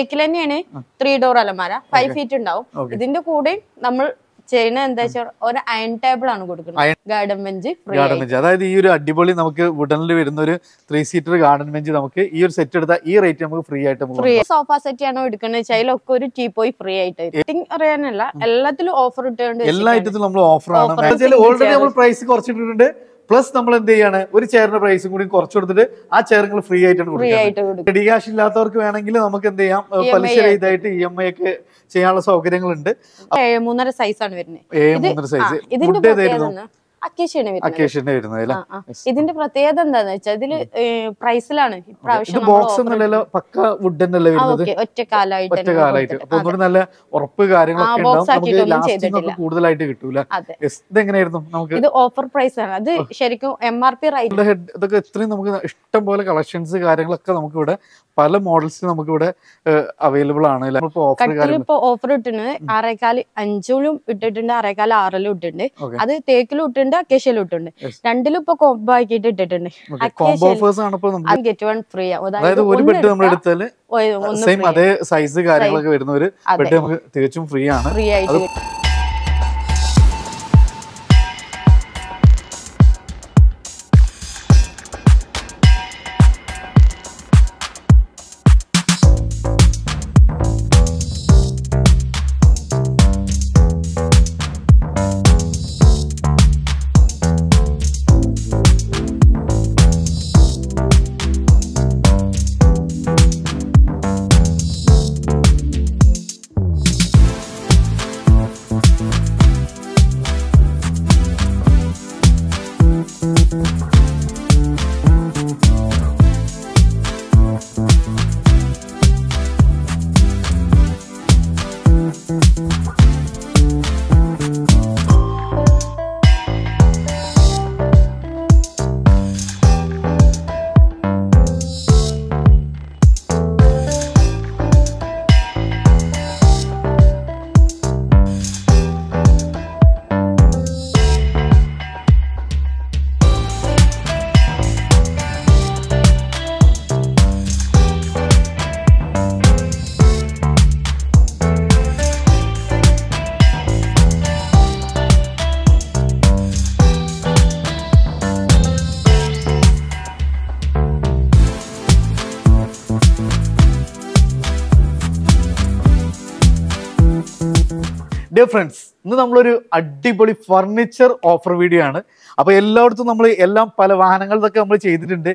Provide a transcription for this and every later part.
ബേക്കിൽ തന്നെയാണ് three door അലമാര ഫൈവ് ഫീറ്റ് ഉണ്ടാവും ഇതിന്റെ കൂടെ നമ്മൾ ചെയ്യുന്ന എന്താ വെച്ചാൽ ഒരു അയൺ ടേബിൾ ആണ് കൊടുക്കുന്നത് ഗാർഡൻ ബെഞ്ച് ഗാർഡൻ ബെഞ്ച് അതായത് ഈ ഒരു അടിപൊളി നമുക്ക് വുഡനിൽ വരുന്ന ഒരു ത്രീ സീറ്റർ ഗാർഡൻ ബെഞ്ച് നമുക്ക് ഈ ഒരു സെറ്റ് എടുത്താൽ ഈ റേറ്റ് നമുക്ക് ഫ്രീ ആയിട്ട് ഫ്രീ സോഫ സെറ്റ് ആണോ എടുക്കുന്നത് വെച്ചാൽ അതിലൊക്കെ ഒരു ടീ പോയി ഫ്രീ ആയിട്ട് റേറ്റിംഗ് അറിയാനല്ല എല്ലാത്തിലും ഓഫർ ഇട്ടുകൊണ്ട് എല്ലാ ഐറ്റത്തിലും നമ്മൾ ഓഫർ ആണ് ഓൾറെഡി നമ്മൾ പ്രൈസ് കുറച്ചിട്ടുണ്ട് പ്ലസ് നമ്മൾ എന്ത് ചെയ്യാണ് ഒരു ചെയറിന്റെ പ്രൈസും കൂടി കുറച്ച് കൊടുത്തിട്ട് ആ ചെയറുകൾ ഫ്രീ ആയിട്ടാണ് കൊടുക്കുന്നത് റെഡി ക്യാഷ് ഇല്ലാത്തവർക്ക് വേണമെങ്കിൽ നമുക്ക് എന്ത് ചെയ്യാം e പലിശ ഇതായിട്ട് ഇ എം ഐ ഒക്കെ ചെയ്യാനുള്ള സൗകര്യങ്ങളുണ്ട് മൂന്നര ആണ് വരുന്നത് ഏഴ് മൂന്നര സൈസ് അക്കേഷ്യന് വരുന്നത് ഇതിന്റെ പ്രത്യേകത എന്താന്ന് വെച്ചാൽ ഇതില് പ്രൈസിലാണ് ഇപ്രാവശ്യം ബോക്സ് പക്ക വുഡ് എന്നല്ലേ വരുന്നത് ഒറ്റക്കാലായിട്ട് നല്ല ഉറപ്പ് കാര്യങ്ങളൊക്കെ കൂടുതലായിട്ട് കിട്ടൂല നമുക്ക് ഇത് ഓഫർ പ്രൈസ് ആണ് അത് ശരിക്കും എം ആർ പി റൈറ്റ് ഇതൊക്കെ ഇത്രയും നമുക്ക് ഇഷ്ടം പോലെ കളക്ഷൻസ് കാര്യങ്ങളൊക്കെ നമുക്ക് ഇവിടെ പല മോഡൽസ് നമുക്ക് ഇവിടെ അവൈലബിൾ ആണ് ഓഫർ ഇട്ടിട്ടുണ്ട് ആറേക്കാൽ അഞ്ചിലും ഇട്ടിട്ടുണ്ട് ആറേക്കാൽ ആറിലും ഇട്ടിട്ടുണ്ട് അത് തേക്കിലും ഇട്ടിട്ടുണ്ട് ഉണ്ട് അക്കേഷ്യയിലും ഇട്ടുണ്ട് രണ്ടിലും ഇപ്പൊ കോംബോ ആക്കിയിട്ട് ഇട്ടിട്ടുണ്ട് ഗെറ്റ് വൺ ഫ്രീ അതായത് ഒരു ബെഡ് നമ്മൾ അതേ സൈസ് കാര്യങ്ങളൊക്കെ വരുന്ന ഒരു ബെഡ് നമുക്ക് തികച്ചും ഫ്രീ ആണ് ഫ്രീ ആയിട്ട് ഫ്രണ്ട്സ് ഇന്ന് നമ്മളൊരു അടിപൊളി ഫർണിച്ചർ ഓഫർ വീഡിയോ ആണ് അപ്പോൾ എല്ലായിടത്തും നമ്മൾ എല്ലാം പല വാഹനങ്ങളിലൊക്കെ നമ്മൾ ചെയ്തിട്ടുണ്ട്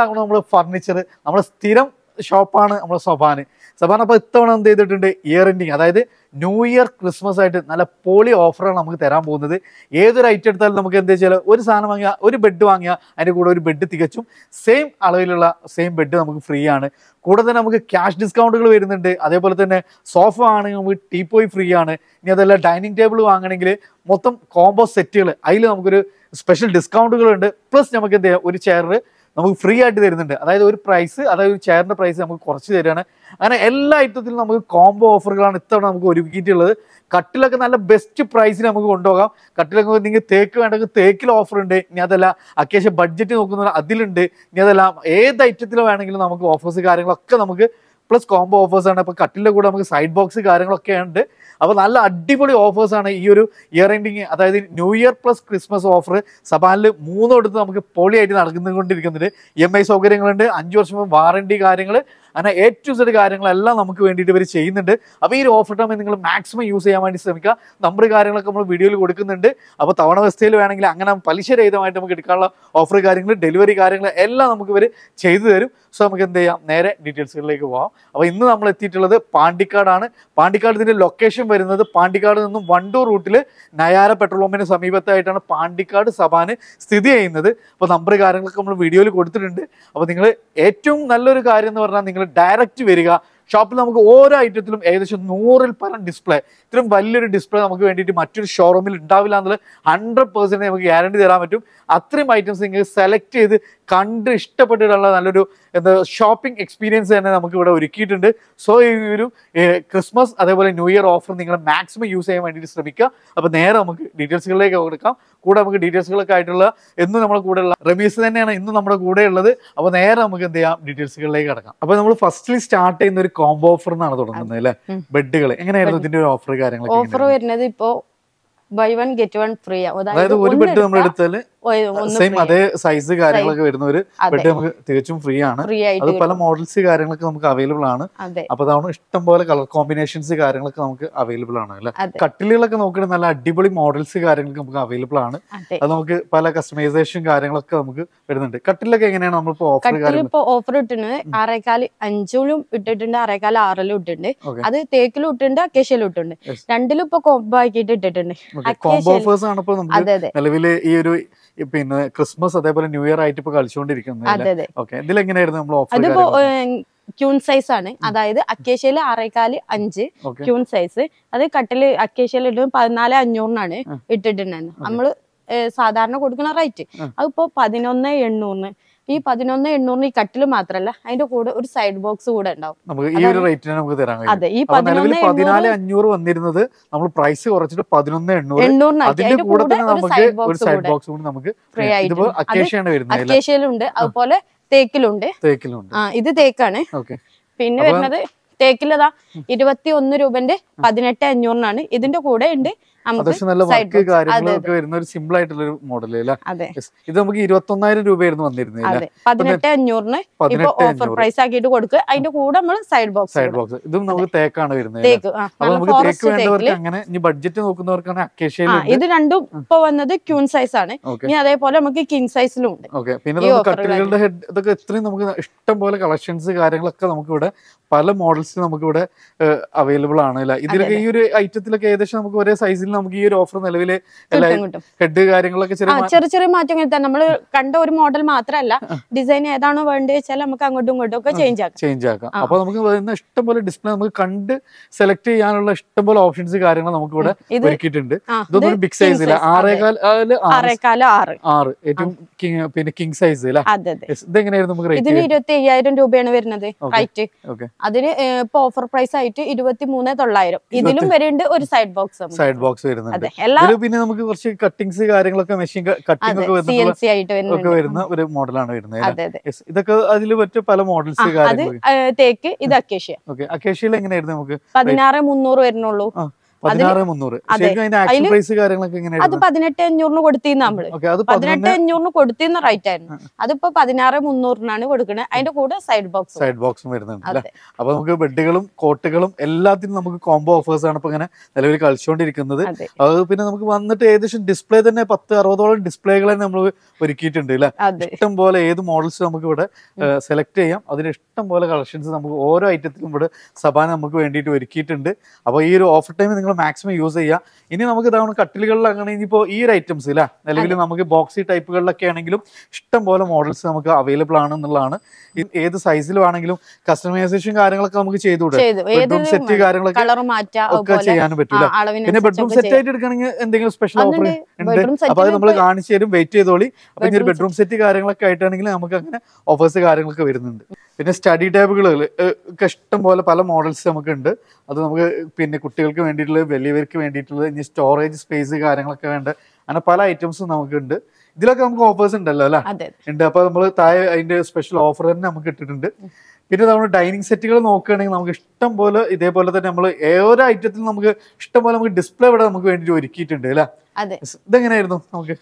താങ്കൾ നമ്മൾ ഫർണിച്ചർ നമ്മുടെ സ്ഥിരം ഷോപ്പാണ് നമ്മുടെ സ്വഭാന് സബാൻ അപ്പോൾ ഇത്തവണ എന്ത് ചെയ്തിട്ടുണ്ട് ഇയർ എൻഡിങ് അതായത് ന്യൂ ഇയർ ക്രിസ്മസ് ആയിട്ട് നല്ല പൊളി ഓഫറാണ് നമുക്ക് തരാൻ പോകുന്നത് ഏതൊരു ഐറ്റം എടുത്താലും നമുക്ക് എന്താ വെച്ചാൽ ഒരു സാധനം വാങ്ങിയാൽ ഒരു ബെഡ് വാങ്ങിയാൽ അതിൻ്റെ കൂടെ ഒരു ബെഡ് തികച്ചും സെയിം അളവിലുള്ള സെയിം ബെഡ് നമുക്ക് ഫ്രീ ആണ് കൂടെ തന്നെ നമുക്ക് ക്യാഷ് ഡിസ്കൗണ്ടുകൾ വരുന്നുണ്ട് അതേപോലെ തന്നെ സോഫ ആണെങ്കിൽ നമുക്ക് ടീപ്പോയി ഫ്രീ ആണ് ഇനി അതല്ല ഡൈനിങ് ടേബിൾ വാങ്ങണമെങ്കിൽ മൊത്തം കോംബോ സെറ്റുകൾ അതിൽ നമുക്കൊരു സ്പെഷ്യൽ ഡിസ്കൗണ്ടുകളുണ്ട് പ്ലസ് നമുക്ക് എന്ത് ചെയ്യാം ഒരു ചെയറ് നമുക്ക് ഫ്രീ ആയിട്ട് തരുന്നുണ്ട് അതായത് ഒരു പ്രൈസ് അതായത് ഒരു ചെയറിൻ്റെ പ്രൈസ് നമുക്ക് കുറച്ച് തരുകയാണ് അങ്ങനെ എല്ലാ ഐറ്റത്തിലും നമുക്ക് കോംബോ ഓഫറുകളാണ് ഇത്തവണ നമുക്ക് ഒരുക്കിയിട്ടുള്ളത് കട്ടിലൊക്കെ നല്ല ബെസ്റ്റ് പ്രൈസിന് നമുക്ക് കൊണ്ടുപോകാം കട്ടിലൊക്കെ നിങ്ങൾക്ക് തേക്ക് വേണ്ടെങ്കിൽ തേക്കിൽ ഓഫർ ഉണ്ട് ഇനി അതല്ല അത്യാവശ്യം ബഡ്ജറ്റ് നോക്കുന്ന അതിലുണ്ട് ഇനി അതല്ല ഏത് ഐറ്റത്തിൽ വേണമെങ്കിലും നമുക്ക് ഓഫേഴ്സ് കാര്യങ്ങളൊക്കെ നമുക്ക് പ്ലസ് കോംബോ ഓഫേഴ്സാണ് അപ്പോൾ കട്ടിലെ കൂടെ നമുക്ക് സൈഡ് ബോക്സ് കാര്യങ്ങളൊക്കെ ഉണ്ട് അപ്പോൾ നല്ല അടിപൊളി ഓഫേഴ്സാണ് ഈ ഒരു ഇയർ എൻഡിങ് അതായത് new year plus Christmas offer സബാനിൽ മൂന്നോടുത്ത് നമുക്ക് പൊളിയായിട്ട് നടക്കുന്നുകൊണ്ടിരിക്കുന്നുണ്ട് ഇ e എം ഐ സൗകര്യങ്ങളുണ്ട് അഞ്ച് വർഷം വാറണ്ടി കാര്യങ്ങൾ അങ്ങനെ എ ടു സെഡ് കാര്യങ്ങളെല്ലാം നമുക്ക് വേണ്ടിയിട്ട് ഇവർ ചെയ്യുന്നുണ്ട് അപ്പോൾ ഈ ഒരു ഓഫർ ടൈം നിങ്ങൾ മാക്സിമം യൂസ് ചെയ്യാൻ വേണ്ടി ശ്രമിക്കുക നമ്പർ കാര്യങ്ങളൊക്കെ നമ്മൾ വീഡിയോയിൽ കൊടുക്കുന്നുണ്ട് അപ്പോൾ തവണ വ്യവസ്ഥയിൽ വേണമെങ്കിൽ അങ്ങനെ പലിശരഹിതമായിട്ട് നമുക്ക് എടുക്കാനുള്ള ഓഫർ കാര്യങ്ങൾ ഡെലിവറി കാര്യങ്ങൾ എല്ലാം നമുക്ക് ഇവർ ചെയ്തു തരും സോ നമുക്ക് എന്ത് ചെയ്യാം നേരെ ഡീറ്റെയിൽസുകളിലേക്ക് പോകാം അപ്പോൾ ഇന്ന് നമ്മൾ എത്തിയിട്ടുള്ളത് പാണ്ടിക്കാടാണ് പാണ്ടിക്കാട് ഇതിൻ്റെ ലൊക്കേഷൻ വരുന്നത് പാണ്ടിക്കാട് നിന്നും വണ്ടൂർ റൂട്ടിൽ നയാര പെട്രോൾ പമ്പിന് സമീപത്തായിട്ടാണ് പാണ്ടിക്കാട് സഭാന് സ്ഥിതി ചെയ്യുന്നത് അപ്പോൾ നമ്പർ കാര്യങ്ങളൊക്കെ നമ്മൾ വീഡിയോയിൽ കൊടുത്തിട്ടുണ്ട് അപ്പോൾ നിങ്ങൾ ഏറ്റവും നല്ലൊരു കാര്യം എന്ന് പറഞ്ഞാൽ നിങ്ങൾ നിങ്ങൾ ഡയറക്റ്റ് വരിക ഷോപ്പിൽ നമുക്ക് ഓരോ ഐറ്റത്തിലും ഏകദേശം നൂറിൽ പരം ഡിസ്പ്ലേ ഇത്രയും വലിയൊരു ഡിസ്പ്ലേ നമുക്ക് വേണ്ടിയിട്ട് മറ്റൊരു ഷോറൂമിൽ ഉണ്ടാവില്ല എന്നുള്ളത് ഹൺഡ്രഡ് പെർസെൻറ്റ് നമുക്ക് ഗ്യാരണ്ടി തരാൻ പറ്റും അത്രയും ഐറ്റംസ് നിങ്ങൾ സെലക്ട് ചെയ്ത് കണ്ട് ഇഷ്ടപ്പെട്ടിട്ടുള്ള നല്ലൊരു എന്താ ഷോപ്പിംഗ് എക്സ്പീരിയൻസ് തന്നെ നമുക്ക് ഇവിടെ ഒരുക്കിയിട്ടുണ്ട് സോ ഈ ഒരു ക്രിസ്മസ് അതേപോലെ ന്യൂ ഇയർ ഓഫർ നിങ്ങൾ മാക്സിമം യൂസ് ചെയ്യാൻ വേണ്ടിയിട്ട് ശ്രമിക്കുക അപ്പോൾ നേരെ നമുക്ക് ഡീറ്റെയിൽസുകളിലേക്ക് കൊടുക്കാം കൂടെ നമുക്ക് ഡീറ്റെയിൽസുകളൊക്കെ ആയിട്ടുള്ള എന്ന് നമ്മുടെ കൂടെ ഉള്ള റമീസ് തന്നെയാണ് ഇന്നും നമ്മുടെ കൂടെ ഉള്ളത് അപ്പോൾ നേരെ നമുക്ക് എന്ത് ചെയ്യാം ഡീറ്റെയിൽസുകളിലേക്ക് കിടക്കാം അപ്പോൾ നമ്മൾ ഫസ്റ്റ്ലി സ്റ്റാർട്ട് ചെയ്യുന്ന ഒരു കോംബോ ഓഫർ എന്നാണ് തുടങ്ങുന്നത് അല്ലേ ബെഡുകൾ എങ്ങനെയായിരുന്നു ഇതിൻ്റെ ഒരു ഓഫർ കാര്യങ്ങളൊക്കെ ഓഫർ വരുന്നത് ഇപ്പോൾ buy one get one free അതായത് ഒരു ബെഡ് നമ്മൾ എടുത്താൽ സെയിം അതേ സൈസ് കാര്യങ്ങളൊക്കെ വരുന്ന ഒരു ബെഡ് നമുക്ക് തികച്ചും ഫ്രീ ആണ് അത് പല മോഡൽസ് കാര്യങ്ങളൊക്കെ നമുക്ക് അവൈലബിൾ ആണ് അപ്പൊ അതാണ് ഇഷ്ടം പോലെ കളർ കോമ്പിനേഷൻസ് കാര്യങ്ങളൊക്കെ നമുക്ക് അവൈലബിൾ ആണ് അല്ലെ കട്ടിലുകളൊക്കെ നോക്കുകയാണെങ്കിൽ നല്ല അടിപൊളി മോഡൽസ് കാര്യങ്ങളൊക്കെ നമുക്ക് അവൈലബിൾ ആണ് അത് നമുക്ക് പല കസ്റ്റമൈസേഷൻ കാര്യങ്ങളൊക്കെ നമുക്ക് വരുന്നുണ്ട് കട്ടിലൊക്കെ എങ്ങനെയാണ് നമ്മളിപ്പോ ഓഫർ ഓഫർ ഇട്ടുണ്ട് ആറേക്കാൽ അഞ്ചിലും ഇട്ടിട്ടുണ്ട് ആറേക്കാൽ ആറിലും ഇട്ടിട്ടുണ്ട് അത് തേക്കിലും ഇട്ടിട്ടുണ്ട് അക്കേഷ്യയിലും ഇട്ടിട്ടുണ്ട് രണ്ടിലും ഇപ്പൊ കോംബോ ആക്കിയിട്ട് ഇട്ടിട്ടുണ്ട് കോംബോ ഓഫേഴ്സ് ആണ് ഇപ്പൊ നിലവിൽ ഈ ഒരു പിന്നെ ക്രിസ്മസ് അതേപോലെ ന്യൂ ഇയർ ആയിട്ട് ഇപ്പൊ കളിച്ചുകൊണ്ടിരിക്കുന്നത് ഇതിലെങ്ങനെയായിരുന്നു നമ്മൾ ഓഫർ ക്യൂൺ സൈസ് ആണ് അതായത് അക്കേഷ്യയിൽ ആറേക്കാല് അഞ്ച് ക്യൂൺ സൈസ് അത് കട്ടില് അക്കേഷ്യയിൽ ഇടും പതിനാല് അഞ്ഞൂറിനാണ് ഇട്ടിട്ടുണ്ടായിരുന്നത് നമ്മള് സാധാരണ കൊടുക്കുന്ന റേറ്റ് അതിപ്പോ പതിനൊന്ന് എണ്ണൂറിന് ഈ പതിനൊന്ന് എണ്ണൂറിന് ഈ കട്ടിൽ മാത്രല്ല അതിന്റെ കൂടെ ഒരു സൈഡ് ബോക്സ് കൂടെ ഉണ്ടാവും നമുക്ക് ഈ ഒരു റേറ്റിന് നമുക്ക് തരാൻ അതെ ഈ പതിനാല് അഞ്ഞൂറ് വന്നിരുന്നത് നമ്മൾ പ്രൈസ് കുറച്ചിട്ട് പതിനൊന്ന് എണ്ണൂറ് എണ്ണൂറിനാക്കി കൂടെ ഒരു സൈഡ് ബോക്സ് കൂടി നമുക്ക് ഫ്രീ ആയിട്ട് അക്കേഷ്യയിലുണ്ട് അതുപോലെ തേക്കിലുണ്ട് തേക്കിലുണ്ട് ആ ഇത് തേക്കാണ് പിന്നെ വരുന്നത് തേക്കിലതാ ഇരുപത്തി ഒന്ന് രൂപന്റെ പതിനെട്ട് അഞ്ഞൂറിനാണ് ഇതിന്റെ കൂടെ ഉണ്ട് അത്യാവശ്യം നല്ല വർക്ക് കാര്യങ്ങളൊക്കെ വരുന്ന ഒരു സിമ്പിൾ ആയിട്ടുള്ള ഒരു മോഡൽ ഇത് നമുക്ക് ഇരുപത്തി ഒന്നായിരം രൂപയായിരുന്നു വന്നിരുന്നത് പതിനെട്ട് അഞ്ഞൂറിന് ഓഫർ പ്രൈസ് ആക്കിയിട്ട് കൊടുക്കുക അതിന്റെ കൂടെ നമ്മൾ സൈഡ് ബോക്സ് സൈഡ് ബോക്സ് ഇതും നമുക്ക് തേക്കാണ് വരുന്നത് അപ്പൊ നമുക്ക് തേക്ക് വേണ്ടവർക്ക് അങ്ങനെ ഇനി ബഡ്ജറ്റ് നോക്കുന്നവർക്കാണ് അക്കേഷ്യ ഇത് രണ്ടും ഇപ്പൊ വന്നത് ക്യൂൺ സൈസ് ആണ് ഇനി അതേപോലെ നമുക്ക് കിങ് സൈസിലും ഉണ്ട് പിന്നെ കട്ടിലുകളുടെ ഹെഡ് ഇതൊക്കെ ഇത്രയും നമുക്ക് ഇഷ്ടം പോലെ കളക്ഷൻസ് കാര്യങ്ങളൊക്കെ നമുക്ക് ഇവിടെ പല മോഡൽസ് നമുക്ക് ഇവിടെ അവൈലബിൾ ആണ് ഇതിലൊക്കെ ഈ ഒരു ഐറ്റത്തിലൊക്കെ ഏകദേശം നമുക്ക് ഒരേ സൈസിൽ നമുക്ക് ഈ ഒരു ഓഫർ നിലവിൽ ഹെഡ് കാര്യങ്ങളൊക്കെ ചെറിയ ചെറിയ മാറ്റങ്ങൾ നമ്മൾ കണ്ട ഒരു മോഡൽ മാത്രമല്ല ഡിസൈൻ ഏതാണോ വേണ്ടത് വെച്ചാൽ നമുക്ക് അങ്ങോട്ടും ഇങ്ങോട്ടും ഒക്കെ ചേഞ്ച് ആക്കാം ചേഞ്ച് ആക്കാം അപ്പൊ നമുക്ക് വരുന്ന ഇഷ്ടംപോലെ ഡിസ്പ്ലേ നമുക്ക് കണ്ട് സെലക്ട് ചെയ്യാനുള്ള ഇഷ്ടംപോലെ ഓപ്ഷൻസ് കാര്യങ്ങൾ നമുക്ക് ഇവിടെ ഒരുക്കിയിട്ടുണ്ട് ഇതൊന്നും ബിഗ് സൈസ് ഇല്ല ആറേകാൽ ആറ് ആറ് ഏറ്റവും പിന്നെ കിങ് സൈസ് ഇതെങ്ങനെയായിരുന്നു നമുക്ക് ഇതിന് ഇരുപത്തി അയ്യായിരം രൂപയാണ് വരുന്നത് റൈറ്റ് അതിന് ഇപ്പൊ ഓഫർ പ്രൈസ് ആയിട്ട് ഇരുപത്തി മൂന്ന് തൊള്ളായിരം ഇതിലും വരുന്നുണ്ട് ഒരു side box side box box വരുന്നുണ്ട് ഇത് പിന്നെ നമുക്ക് കുറച്ച് കട്ടിങ്സ് കാര്യങ്ങളൊക്കെ മെഷീൻ കട്ടിംഗ് ഒക്കെ വരുന്ന ഒരു മോഡലാണ് വരുന്നത് ഇതൊക്കെ അതിൽ മറ്റു പല മോഡൽസ് തേക്ക് ഇത് അക്കേഷ്യ ഓക്കെ അക്കേഷ്യയിൽ എങ്ങനെയായിരുന്നു നമുക്ക് പതിനാറ് മുന്നൂറ് വരുന്നുള്ളൂ അത് പതിനെട്ട് അഞ്ഞൂറിന് കൊടുത്തിന്ന് നമ്മള് പതിനെട്ട് അഞ്ഞൂറിന് കൊടുത്തിന്ന് റൈറ്റ് ആയിരുന്നു അതിപ്പോ പതിനാറ് മുന്നൂറിനാണ് കൊടുക്കുന്നത് അതിന്റെ കൂടെ സൈഡ് ബോക്സ് സൈഡ് ബോക്സും വരുന്നുണ്ട് അപ്പൊ നമുക്ക് ബെഡുകളും കോട്ടുകളും എല്ലാത്തിനും നമുക്ക് കോംബോ ഓഫേഴ്സ് ആണ് ഇപ്പൊ ഇങ്ങനെ നിലവിൽ കളിച്ചുകൊണ്ടിരിക്കുന്നത് അത് പിന്നെ നമുക്ക് വന്നിട്ട് ഏകദേശം ഡിസ്പ്ലേ തന്നെ പത്ത് അറുപതോളം ഡിസ്പ്ലേകളെ നമ്മൾ ഒരുക്കിയിട്ടുണ്ട് അല്ലെ ഇഷ്ടം പോലെ ഏത് മോഡൽസ് നമുക്ക് ഇവിടെ സെലക്ട് ചെയ്യാം അതിന് ഇഷ്ടം പോലെ കളക്ഷൻസ് നമുക്ക് ഓരോ ഐറ്റത്തിലും ഇവിടെ സബാന നമുക്ക് വേണ്ടിയിട്ട് ഒരുക്കിയിട്ടുണ്ട് അപ്പോൾ ഈ ഒരു ഓഫർ ടൈം നിങ്ങൾ നമ്മൾ മാക്സിമം യൂസ് ചെയ്യുക ഇനി നമുക്ക് ഇതാണ് കട്ടിലുകളിലാണ് ഇനിയിപ്പോൾ ഈ ഒരു ഐറ്റംസ് ഇല്ല നിലവിൽ നമുക്ക് ബോക്സി ടൈപ്പുകളിലൊക്കെ ആണെങ്കിലും ഇഷ്ടം പോലെ മോഡൽസ് നമുക്ക് അവൈലബിൾ ആണ് എന്നുള്ളതാണ് ഏത് സൈസിലും ആണെങ്കിലും കസ്റ്റമൈസേഷൻ കാര്യങ്ങളൊക്കെ നമുക്ക് ചെയ്തുകൂടെ ബെഡ്റൂം സെറ്റ് കാര്യങ്ങളൊക്കെ ഒക്കെ ചെയ്യാനും പറ്റില്ല പിന്നെ ബെഡ്റൂം സെറ്റ് ആയിട്ട് എടുക്കണമെങ്കിൽ എന്തെങ്കിലും സ്പെഷ്യൽ ഓഫർ ഉണ്ട് അപ്പൊ അത് നമ്മൾ കാണിച്ചു തരും വെയിറ്റ് ചെയ്തോളി അപ്പൊ ഇനി ഒരു ബെഡ്റൂം സെറ്റ് കാര്യങ്ങളൊക്കെ ആയിട്ടാണെങ്കിൽ നമുക്ക് അങ്ങനെ ഓഫേഴ്സ് കാര്യങ്ങളൊക്കെ വരുന്നുണ്ട് പിന്നെ സ്റ്റഡി ടേബിളുകൾ ഒക്കെ ഇഷ്ടം പോലെ പല മോഡൽസ് നമുക്ക് ഉണ്ട് അത് നമുക്ക് പിന്നെ കുട്ടികൾക്ക് വേണ്ടിയിട്ടുള്ള വലിയവർക്ക് വേണ്ടിയിട്ടുള്ളത് ഇനി സ്റ്റോറേജ് സ്പേസ് കാര്യങ്ങളൊക്കെ വേണ്ട അങ്ങനെ പല ഐറ്റംസും നമുക്കുണ്ട് ഇതിലൊക്കെ നമുക്ക് ഓഫേഴ്സ് ഉണ്ടല്ലോ അല്ലേ ഉണ്ട് അപ്പൊ നമ്മൾ താഴെ അതിന്റെ സ്പെഷ്യൽ ഓഫർ തന്നെ നമുക്ക് ഇട്ടിട്ടുണ്ട് പിന്നെ നമ്മൾ ഡൈനിങ് സെറ്റുകൾ നോക്കുകയാണെങ്കിൽ നമുക്ക് ഇഷ്ടം പോലെ ഇതേപോലെ തന്നെ നമ്മൾ ഏതൊരു ഐറ്റത്തിൽ നമുക്ക് ഇഷ്ടം പോലെ നമുക്ക് ഡിസ്പ്ലേ ഇവിടെ നമുക്ക് വേണ്ടിയിട്ട് ഒരുക്കിയിട്ടുണ്ട് അല്ലേ അതെ നമുക്ക്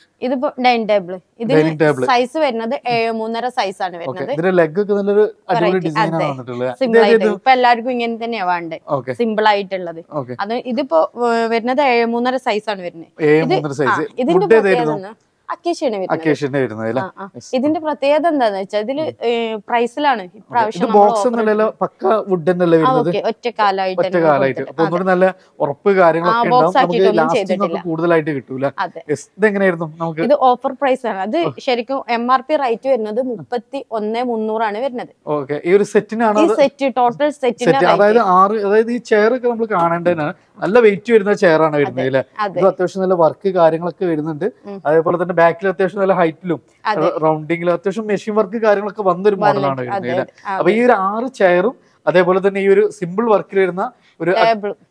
ഡൈനിങ് ടേബിൾ സൈസ് വരുന്നത് ഏഴ് മൂന്നര സൈസ് ആണ് വരുന്നത് ഇതിന്റെ ലെഗ് ഒക്കെ നല്ലൊരു അടിപൊളി ഡിസൈൻ ആണ് വന്നിട്ടുള്ളത് ഇപ്പൊ എല്ലാവർക്കും ഇങ്ങനെ തന്നെയാ വേണ്ടത് സിമ്പിൾ ആയിട്ടുള്ളത് അത് ഇതിപ്പോ വരുന്നത് ഏഴ് മൂന്നര സൈസ് ആണ് വരുന്നത് ഇതിന്റെ അക്കേഷ്യന് വരുന്നത് ഇതിന്റെ പ്രത്യേകത എന്താന്ന് വെച്ചാൽ ഇതില് പ്രൈസിലാണ് ഇപ്രാവശ്യം ബോക്സ് പക്ക വുഡ് വരുന്നത് ഒറ്റക്കാലായിട്ട് നല്ല ഉറപ്പ് കാര്യങ്ങളൊക്കെ കൂടുതലായിട്ട് നമുക്ക് ഇത് ഓഫർ പ്രൈസ് ആണ് അത് ശരിക്കും എം ആർ പി റേറ്റ് വരുന്നത് മുപ്പത്തി ഒന്ന് മുന്നൂറാണ് വരുന്നത് ഓക്കെ ഈ ഒരു സെറ്റിനാണ് സെറ്റ് ടോട്ടൽ സെറ്റ് അതായത് ആറ് അതായത് ഈ ചെയർ ഒക്കെ നമ്മൾ കാണേണ്ടതിനാണ് നല്ല വെയിറ്റ് വരുന്ന ചെയറാണ് വരുന്നത് അല്ലേ ഇത് അത്യാവശ്യം നല്ല വർക്ക് കാര്യങ്ങളൊക്കെ വരുന്നുണ്ട് അതേപോലെ തന്നെ ബാക്കിൽ അത്യാവശ്യം നല്ല ഹൈറ്റിലും റൗണ്ടിങ്ങിലും അത്യാവശ്യം മെഷീൻ വർക്ക് കാര്യങ്ങളൊക്കെ വന്നൊരു മോഡലാണ് വരുന്നത് അല്ലേ അപ്പൊ ഈ ഒരു ആറ് ചെയറും അതേപോലെ തന്നെ ഈ ഒരു സിമ്പിൾ വർക്കിൽ വരുന്ന ഒരു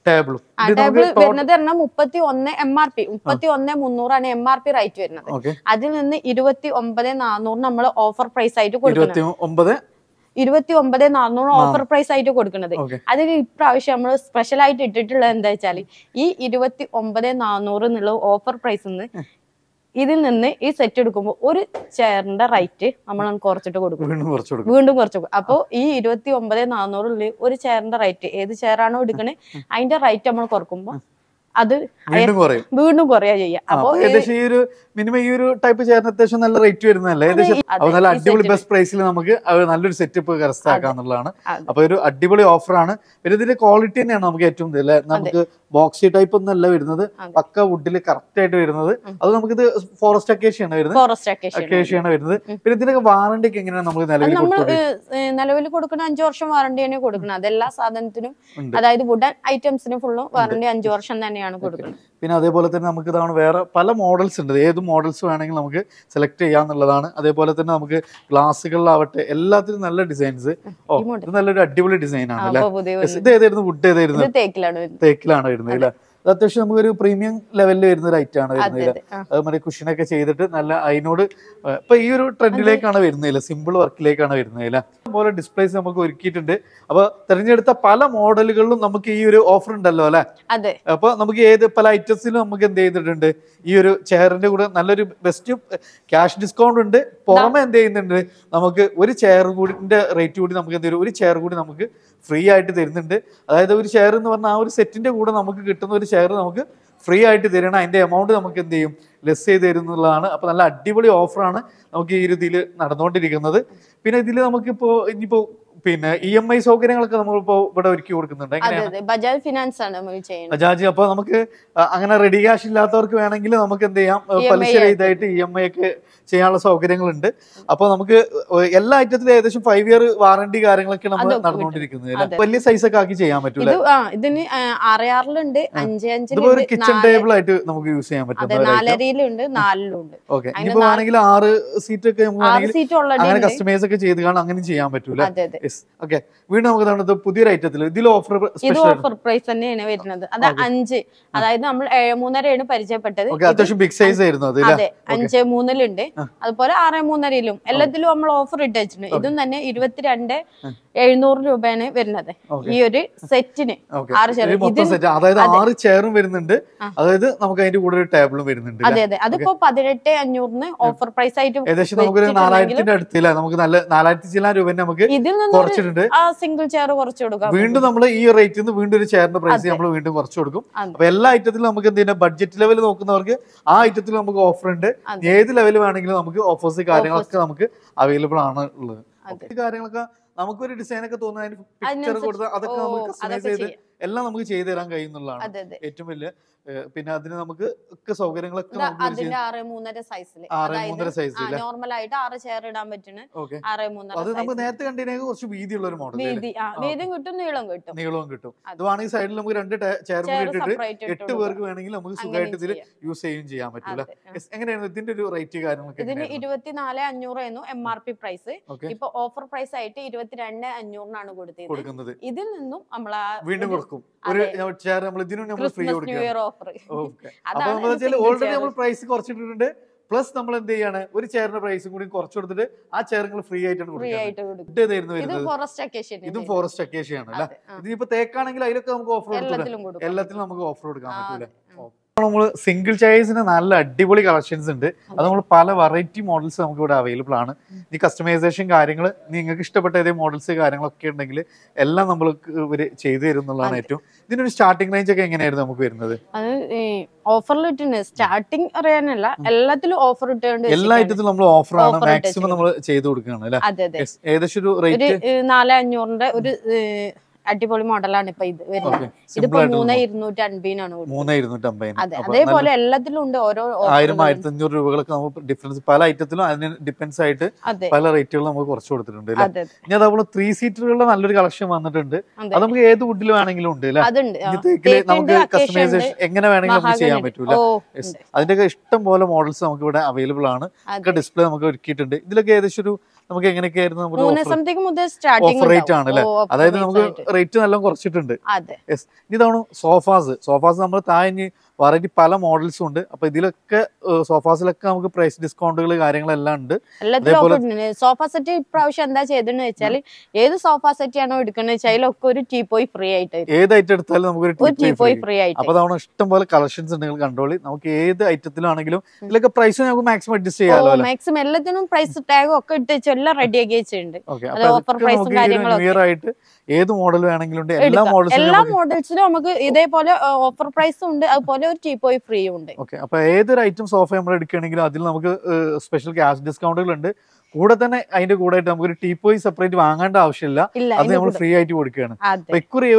ടേബിളും ടേബിൾ വരുന്നത് പറഞ്ഞാൽ മുപ്പത്തി ഒന്ന് എം ആർ പി മുപ്പത്തി ഒന്ന് മുന്നൂറാണ് എം ആർ പി റേറ്റ് വരുന്നത് അതിൽ നിന്ന് ഇരുപത്തി ഒമ്പത് നാനൂറ് നമ്മൾ ഓഫർ പ്രൈസ് ആയിട്ട് കൊടുക്കുന്നത് ഇരുപത്തി ഒമ്പത് നാനൂറ് ഓഫർ പ്രൈസ് ആയിട്ട് കൊടുക്കുന്നത് അത് ഇപ്രാവശ്യം നമ്മൾ സ്പെഷ്യൽ ആയിട്ട് ഇട്ടിട്ടുള്ളത് എന്താ വെച്ചാൽ ഈ ഇരുപത്തി ഒമ്പത് നാനൂറ് എന്നുള്ള ഓഫർ പ്രൈസ് നിന്ന് ഇതിൽ നിന്ന് ഈ സെറ്റ് എടുക്കുമ്പോൾ ഒരു ചെയറിന്റെ റൈറ്റ് നമ്മൾ കുറച്ചിട്ട് കൊടുക്കും വീണ്ടും കുറച്ച് കൊടുക്കും അപ്പോൾ ഈ ഇരുപത്തി ഒമ്പത് നാനൂറിൽ ഒരു ചെയറിന്റെ റൈറ്റ് ഏത് ചെയറാണോ എടുക്കണേ അതിന്റെ റൈറ്റ് നമ്മൾ കുറക്കുമ്പോൾ അത് വീണ്ടും കുറയാ ചെയ്യാം അപ്പൊ ഈ ഒരു ഈ ഒരു ടൈപ്പ് അത്യാവശ്യം നല്ല റേറ്റ് വരുന്നതല്ലേ ഏകദേശം നല്ല അടിപൊളി ബെസ്റ്റ് പ്രൈസിൽ നമുക്ക് നല്ലൊരു സെറ്റപ്പ് കരസ്ഥാക്കാന്നുള്ളതാണ് അപ്പൊ ഒരു അടിപൊളി ഓഫറാണ് പിന്നെ ഇതിന്റെ ക്വാളിറ്റി തന്നെയാണ് നമുക്ക് ഏറ്റവും നമുക്ക് ബോക്സി ടൈപ്പ് ഒന്നല്ല വരുന്നത് പക്ക വുഡിൽ കറക്റ്റ് ആയിട്ട് വരുന്നത് അത് നമുക്ക് ഇത് ഫോറസ്റ്റ് അക്കേഷ്യാണ് വരുന്നത് ഫോറസ്റ്റ് അക്കേഷ്യാണ് വരുന്നത് പിന്നെ ഇതിനൊക്കെ വാറണ്ടി ഒക്കെ എങ്ങനെയാണ് നമുക്ക് നിലവിൽ നിലവിൽ കൊടുക്കുന്ന അഞ്ചു വർഷം വാറണ്ടിയാണ് കൊടുക്കുന്നത് അതെല്ലാ സാധനത്തിനും അതായത് വുഡൻ ഐറ്റംസിനും ഫുള്ളും വാറണ്ടി അഞ്ചു വർഷം തന്നെയാണ് കൊടുക്കുന്നത് പിന്നെ അതേപോലെ തന്നെ നമുക്ക് ഇതാണ് വേറെ പല മോഡൽസ് ഉണ്ട് ഏത് മോഡൽസ് വേണമെങ്കിൽ നമുക്ക് സെലക്ട് ചെയ്യാന്നുള്ളതാണ് അതേപോലെ തന്നെ നമുക്ക് ഗ്ലാസ്സുകളിലാവട്ടെ എല്ലാത്തിനും നല്ല ഡിസൈൻസ് ഓ ഇത് നല്ലൊരു അടിപൊളി ഡിസൈൻ ആണ് അല്ലേ ഇത് ഏതായിരുന്നു വുഡ് ഏതായിരുന്നു തേക്കിലാണ് വരുന്നത് അല്ലേ അത് അത്യാവശ്യം നമുക്കൊരു പ്രീമിയം ലെവലിൽ വരുന്ന ഒരു ഐറ്റം ആണ് വരുന്നില്ല അത് കുഷനൊക്കെ ചെയ്തിട്ട് നല്ല അതിനോട് ഇപ്പൊ ഈ ഒരു ട്രെൻഡിലേക്കാണ് വരുന്നില്ല സിമ്പിൾ വർക്കിലേക്കാണ് വരുന്നില്ല പോലെ ഡിസ്പ്ലേസ് നമുക്ക് ഒരുക്കിയിട്ടുണ്ട് അപ്പൊ തിരഞ്ഞെടുത്ത പല മോഡലുകളിലും നമുക്ക് ഈ ഒരു ഓഫർ ഉണ്ടല്ലോ അല്ലെ അപ്പൊ നമുക്ക് ഏത് പല ഐറ്റംസിലും നമുക്ക് എന്ത് ചെയ്തിട്ടുണ്ട് ഈ ഒരു ചെയറിന്റെ കൂടെ നല്ലൊരു ബെസ്റ്റ് ക്യാഷ് ഡിസ്കൗണ്ട് ഉണ്ട് പുറമെ എന്ത് ചെയ്യുന്നുണ്ട് നമുക്ക് ഒരു ചെയർ കൂടി റേറ്റ് കൂടി നമുക്ക് എന്ത് ഒരു ചെയർ കൂടി നമുക്ക് ഫ്രീ ആയിട്ട് തരുന്നുണ്ട് അതായത് ഒരു ചെയർ എന്ന് പറഞ്ഞാൽ ആ ഒരു സെറ്റിന്റെ കൂടെ നമുക്ക് കിട്ടുന്ന ഒരു ഷെയർ നമുക്ക് ഫ്രീ ആയിട്ട് തരണം അതിൻ്റെ എമൗണ്ട് നമുക്ക് എന്ത് ചെയ്യും ലെസ് ചെയ്ത് തരുന്നതാണ് അപ്പോൾ നല്ല അടിപൊളി ഓഫറാണ് നമുക്ക് ഈ രീതിയിൽ നടന്നുകൊണ്ടിരിക്കുന്നത് പിന്നെ ഇതിൽ നമുക്കിപ്പോൾ ഇനിയിപ്പോൾ പിന്നെ ഇ എം ഐ സൗകര്യങ്ങളൊക്കെ നമ്മളിപ്പോ ഇവിടെ ഒരുക്കി കൊടുക്കുന്നുണ്ട് ബജാജ് ഫിനാൻസ് ആണ് ബജാജ് അപ്പൊ നമുക്ക് അങ്ങനെ റെഡി ക്യാഷ് ഇല്ലാത്തവർക്ക് വേണമെങ്കിൽ നമുക്ക് എന്ത് ചെയ്യാം e പലിശ ഇതായിട്ട് ഇ എം ഐ ഒക്കെ ചെയ്യാനുള്ള സൗകര്യങ്ങളുണ്ട് അപ്പൊ നമുക്ക് എല്ലാ ഐറ്റത്തിലും ഏകദേശം ഫൈവ് ഇയർ വാറണ്ടി കാര്യങ്ങളൊക്കെ നമ്മൾ നടന്നുകൊണ്ടിരിക്കുന്നത് വലിയ സൈസ് ഒക്കെ ആക്കി ചെയ്യാൻ പറ്റൂല ഇതിന് ആറിയാറിലുണ്ട് അഞ്ച് അഞ്ചിൽ ഒരു കിച്ചൺ ടേബിൾ ആയിട്ട് നമുക്ക് യൂസ് ചെയ്യാൻ പറ്റും നാലരയിലുണ്ട് നാലിലുണ്ട് ഓക്കെ ഇനിയിപ്പോ ആണെങ്കിൽ ആറ് സീറ്റ് ഒക്കെ നമുക്ക് കസ്റ്റമൈസ് ഒക്കെ ചെയ്ത് കാണാൻ അങ്ങനെ ചെയ്യാൻ പറ്റൂല യെസ് ഓക്കെ വീണ്ടും നമുക്ക് കാണുന്നത് പുതിയ ഐറ്റത്തിൽ ഇതിൽ ഓഫർ ഇത് ഓഫർ പ്രൈസ് തന്നെയാണ് വരുന്നത് അത് അഞ്ച് അതായത് നമ്മൾ മൂന്നരയാണ് പരിചയപ്പെട്ടത് അത്യാവശ്യം ബിഗ് സൈസ് ആയിരുന്നു അതെ അഞ്ച് മൂന്നിലുണ്ട് അതുപോലെ ആറ് മൂന്നരയിലും എല്ലാത്തിലും നമ്മൾ ഓഫർ ഇട്ടിട്ടുണ്ട് ഇതും തന്നെ ഇരുപത്തിരണ്ട് എഴുന്നൂറ് രൂപയാണ് വരുന്നത് ഈ ഒരു സെറ്റിന് ആറ് ചെയർ അതായത് ആറ് ചെയറും വരുന്നുണ്ട് അതായത് നമുക്ക് അതിന്റെ കൂടെ ഒരു ടേബിളും വരുന്നുണ്ട് അതെ അതെ അതിപ്പോ പതിനെട്ട് അഞ്ഞൂറിന് ഓഫർ പ്രൈസ് ആയിട്ട് ഏകദേശം നമുക്ക് നാലായിരത്തിന്റെ അടുത്തില്ല നമുക്ക് നല്ല നാലായിരത്തി ചില രൂപ നമുക്ക് ഇതിൽ നിന്ന് സിംഗിൾ ചെയർ കുറച്ച് കൊടുക്കാം വീണ്ടും നമ്മൾ ഈ റേറ്റിൽ നിന്ന് വീണ്ടും ഒരു ചെയറിന്റെ പ്രൈസ് നമ്മൾ വീണ്ടും കുറച്ചു കൊടുക്കും അപ്പൊ എല്ലാ ഐറ്റത്തിലും നമുക്ക് എന്ത് ബഡ്ജറ്റ് ലെവൽ നോക്കുന്നവർക്ക് ആ ഐറ്റത്തിൽ നമുക്ക് ഓഫർ ഉണ്ട് ഏത് ലെവൽ വേണമെങ്കിലും നമുക്ക് ഓഫേഴ്സ് കാര്യങ്ങളൊക്കെ നമുക്ക് അവൈലബിൾ ആണ് ഉള്ളത് കാര്യങ്ങളൊക്കെ നമുക്കൊരു ഡിസൈൻ ഒക്കെ കൊടുത്ത് അതൊക്കെ നമുക്ക് കസ്റ്റമൈസ് ചെയ്ത് എല്ലാം നമുക്ക് ചെയ്തു തരാൻ കഴിയുന്നുള്ളതാണ് ഏറ്റവും വലിയ പിന്നെ അതിന് നമുക്ക് ഒക്കെ സൗകര്യങ്ങളൊക്കെ ആറ് മൂന്നര സൈസിൽ നോർമൽ ആയിട്ട് ആറ് ചെയർ ഇടാൻ പറ്റുന്ന ആറ് മൂന്നര അത് നമുക്ക് നേരത്തെ കണ്ടതിനേക്ക് കുറച്ച് വീതിയുള്ള ഒരു മോഡൽ വീതിയും കിട്ടും നീളം കിട്ടും നീളവും കിട്ടും അതുവാണെങ്കിൽ സൈഡിൽ നമുക്ക് രണ്ട് ചെയർ ഇട്ടിട്ട് എട്ട് പേർക്ക് വേണമെങ്കിൽ നമുക്ക് സുഖമായിട്ട് ഇതിൽ യൂസ് ചെയ്യുകയും ചെയ്യാൻ പറ്റില്ല എങ്ങനെയാണ് ഇതിന്റെ ഒരു റേറ്റ് കാര്യങ്ങളൊക്കെ ഇതിന് ഇരുപത്തിനാല് അഞ്ഞൂറ് ആയിരുന്നു എം ആർ പി പ്രൈസ് ഇപ്പൊ ഓഫർ പ്രൈസ് ആയിട്ട് ഇരുപത്തിരണ്ട് അഞ്ഞൂറിനാണ് കൊടുത്തത് ഇതിൽ നിന്നും നമ്മളാ വീണ്ടും കൊടുക്കും ഒരു ചെയർ നമ്മൾ ഇതിനും നമ്മൾ ഫ്രീ കൊടുക്കും ഓൾറെഡി നമ്മൾ പ്രൈസ് കുറച്ചിട്ടിട്ടുണ്ട് പ്ലസ് നമ്മൾ എന്ത് ചെയ്യാണ് ഒരു ചെയറിന്റെ പ്രൈസും കൂടി കുറച്ച് കൊടുത്തിട്ട് ആ ചെയർ നിങ്ങൾ ഫ്രീ ആയിട്ടാണ് കൊടുക്കുന്നത് ഇതും ഫോറസ്റ്റ് അക്കേഷ്യാണ് അല്ലെ ഇതിപ്പോ തേക്കാണെങ്കിൽ അതിലൊക്കെ നമുക്ക് ഓഫർ കൊടുക്കാം എല്ലാത്തിലും നമുക്ക് ഓഫർ കൊടുക്കാൻ പറ്റൂല നമ്മൾ സിംഗിൾ ചൈസിന് നല്ല അടിപൊളി കളക്ഷൻസ് ഉണ്ട് അത് നമ്മൾ പല വെറൈറ്റി മോഡൽസ് നമുക്ക് ഇവിടെ അവൈലബിൾ ആണ് ഈ കസ്റ്റമൈസേഷൻ കാര്യങ്ങൾ നിങ്ങൾക്ക് ഇഷ്ടപ്പെട്ട ഏതേ മോഡൽസ് കാര്യങ്ങളൊക്കെ ഉണ്ടെങ്കിൽ എല്ലാം നമ്മൾ ഇവര് ചെയ്തു തരും എന്നുള്ളതാണ് ഏറ്റവും ഇതിനൊരു സ്റ്റാർട്ടിംഗ് റേഞ്ച് ഒക്കെ എങ്ങനെയായിരുന്നു നമുക്ക് വരുന്നത് അത് ഓഫറിൽ ഇട്ടുണ്ട് സ്റ്റാർട്ടിംഗ് അറിയാനല്ല എല്ലാത്തിലും ഓഫർ ഇട്ടുണ്ട് എല്ലാ ഐറ്റത്തിലും നമ്മൾ ഓഫർ ആണ് മാക്സിമം നമ്മൾ ചെയ്തു കൊടുക്കുകയാണ് അല്ലേ ഏകദേശം ഒരു റേറ്റ് നാല് അഞ്ഞൂറിന്റെ ഒരു അടിപൊളി മോഡലാണ് ഇപ്പൊ ഇത് വരുന്നത് ഇതിപ്പോ മൂന്ന് ഇരുന്നൂറ്റി അൻപതിനാണ് മൂന്ന് ഇരുന്നൂറ്റി അമ്പതിന് അതെ അതേപോലെ എല്ലാത്തിലും ഉണ്ട് ഓരോ ആയിരം ആയിരത്തി അഞ്ഞൂറ് രൂപകളൊക്കെ നമുക്ക് ഡിഫറൻസ് പല ഐറ്റത്തിലും അതിന് ഡിപ്പെൻസ് ആയിട്ട് പല റേറ്റുകൾ നമുക്ക് കുറച്ച് കൊടുത്തിട്ടുണ്ട് ഇനി അതേപോലെ ത്രീ സീറ്ററുകളുടെ നല്ലൊരു കളക്ഷൻ വന്നിട്ടുണ്ട് അത് നമുക്ക് ഏത് വുഡിൽ വേണമെങ്കിലും ഉണ്ട് നമുക്ക് കസ്റ്റമൈസേഷൻ എങ്ങനെ വേണമെങ്കിലും നമുക്ക് ചെയ്യാൻ പറ്റൂല അതിന്റെയൊക്കെ ഇഷ്ടം പോലെ മോഡൽസ് നമുക്ക് ഇവിടെ അവൈലബിൾ ആണ് ഡിസ്പ്ലേ നമുക്ക് ഒരുക്കിയിട്ടുണ്ട് ഇതിലൊക്കെ ഏകദേശം ഒരു നമുക്ക് എങ്ങനെയൊക്കെയായിരുന്നു നമ്മുടെ സ്റ്റാർട്ടിംഗ് റേറ്റ് ആണ് അതായത് നമുക്ക് റേറ്റ് നല്ല കുറച്ചിട്ടുണ്ട് യെസ് സോഫാസ് സോഫാസ് നമ്മൾ താഴെ വെറൈറ്റി പല മോഡൽസും ഉണ്ട് അപ്പൊ ഇതിലൊക്കെ സോഫാസിലൊക്കെ നമുക്ക് പ്രൈസ് ഡിസ്കൗണ്ടുകൾ കാര്യങ്ങളെല്ലാം ഉണ്ട് സോഫാ സെറ്റ് ഇപ്രാവശ്യം എന്താ ചെയ്തെന്ന് വെച്ചാൽ ഏത് സോഫാ സെറ്റ് ആണോ എടുക്കുന്നത് വെച്ചാൽ ഒക്കെ ഒരു ടീപ്പോയി ഫ്രീ ആയിട്ട് ഏത് ഐറ്റം എടുത്താലും നമുക്ക് ടീപ്പോയി ഫ്രീ ആയിട്ട് അപ്പൊ തവണ ഇഷ്ടം പോലെ കളക്ഷൻസ് ഉണ്ടെങ്കിൽ കണ്ടോളി നമുക്ക് ഏത് ഐറ്റത്തിലാണെങ്കിലും ഇതിലൊക്കെ പ്രൈസ് നമുക്ക് മാക്സിമം അഡ്ജസ്റ്റ് ചെയ്യാമല്ലോ മാക്സിമം എല്ലാത്തിനും പ്രൈസ് ടാഗും ഒക്കെ ഇട്ട് വെച്ചാൽ എല്ലാം റെഡി ആക്കി വെച്ചിട്ടുണ്ട് ഓഫർ പ്രൈസും കാര്യങ്ങളും ആയിട്ട് ഏത് മോഡൽ വേണമെങ്കിലും ഉണ്ട് എല്ലാ മോഡൽസിലും എല്ലാ മോഡൽസിലും നമുക്ക് ഇതേപോലെ ഓഫർ പ്രൈസും ഉണ്ട് അതുപോലെ ഒരു പോയി ഫ്രീയും ഉണ്ട് ഓക്കെ അപ്പൊ ഏതൊരു ഐറ്റം സോഫ നമ്മൾ എടുക്കുകയാണെങ്കിലും അതിൽ നമുക്ക് സ്പെഷ്യൽ ക്യാഷ് ഡിസ്കൗണ്ടുകൾ ഉണ്ട് കൂടെ തന്നെ അതിന്റെ കൂടെ ആയിട്ട് നമുക്ക് ടീ പോയി സെപ്പറേറ്റ് വാങ്ങേണ്ട ആവശ്യമില്ല അത് നമ്മൾ ഫ്രീ ആയിട്ട് കൊടുക്കുകയാണ്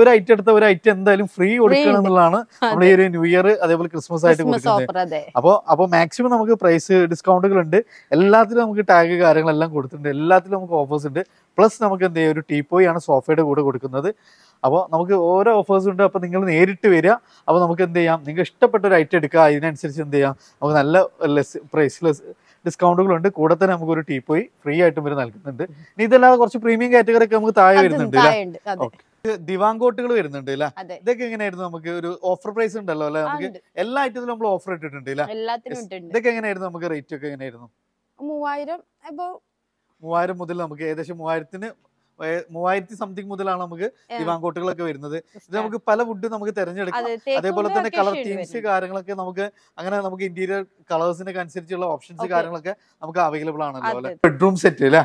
ഒരു ഐറ്റം എടുത്ത ഒരു ഐറ്റം എന്തായാലും ഫ്രീ കൊടുക്കണം എന്നുള്ളതാണ് നമ്മൾ ഈ ഒരു ന്യൂ ഇയർ അതേപോലെ ക്രിസ്മസ് ആയിട്ട് കൊടുക്കുന്നത് അപ്പോൾ അപ്പോൾ മാക്സിമം നമുക്ക് പ്രൈസ് ഡിസ്കൗണ്ടുകൾ ഉണ്ട് എല്ലാത്തിലും നമുക്ക് ടാഗ് കാര്യങ്ങളെല്ലാം കൊടുത്തിട്ടുണ്ട് എല്ലാത്തിലും നമുക്ക് ഓഫേഴ്സ് ഉണ്ട് പ്ലസ് നമുക്ക് എന്ത് ചെയ്യാം ഒരു ടീ ആണ് സോഫയുടെ കൂടെ കൊടുക്കുന്നത് അപ്പോൾ നമുക്ക് ഓരോ ഓഫേഴ്സും ഉണ്ട് അപ്പോൾ നിങ്ങൾ നേരിട്ട് വരിക അപ്പോൾ നമുക്ക് എന്ത് ചെയ്യാം നിങ്ങൾക്ക് ഇഷ്ടപ്പെട്ട ഒരു ഐറ്റം എടുക്കുക അതിനനുസരിച്ച് എന്ത് ചെയ്യാം നമുക്ക് നല്ല ലെസ് പ്രൈസ് ലെസ് ഡിസ്കൗണ്ടുകളുണ്ട് കൂടെ തന്നെ നമുക്ക് ഒരു ടീ പോയി ഫ്രീ ആയിട്ടും ഇവർ നൽകുന്നുണ്ട് ഇനി ഇതല്ലാതെ കുറച്ച് പ്രീമിയം കാറ്റഗറി ഒക്കെ നമുക്ക് താഴെ വരുന്നുണ്ട് ദിവാങ്കോട്ടുകൾ വരുന്നുണ്ട് അല്ലെ ഇതൊക്കെ എങ്ങനെയായിരുന്നു നമുക്ക് ഒരു ഓഫർ പ്രൈസ് ഉണ്ടല്ലോ അല്ലെ നമുക്ക് എല്ലാ ഐറ്റത്തിലും നമ്മൾ ഓഫർ ഇട്ടിട്ടുണ്ട് ഇതൊക്കെ എങ്ങനെയായിരുന്നു നമുക്ക് റേറ്റ് ഒക്കെ എങ്ങനെയായിരുന്നു മൂവായിരം മൂവായിരം മുതൽ നമുക്ക് ഏകദേശം മൂവായിരത്തിന് മൂവായിരത്തി സംതിങ് മുതലാണ് നമുക്ക് ദിവാങ്കോട്ടുകളൊക്കെ വരുന്നത് ഇത് നമുക്ക് പല വുഡ് നമുക്ക് തിരഞ്ഞെടുക്കാം അതേപോലെ തന്നെ കളർ തീംസ് കാര്യങ്ങളൊക്കെ നമുക്ക് അങ്ങനെ നമുക്ക് ഇന്റീരിയർ കളേഴ്സിനൊക്കെ അനുസരിച്ചുള്ള ഓപ്ഷൻസ് കാര്യങ്ങളൊക്കെ നമുക്ക് അവൈലബിൾ ആണല്ലോ അല്ലെ ബെഡ്റൂം സെറ്റ് അല്ലെ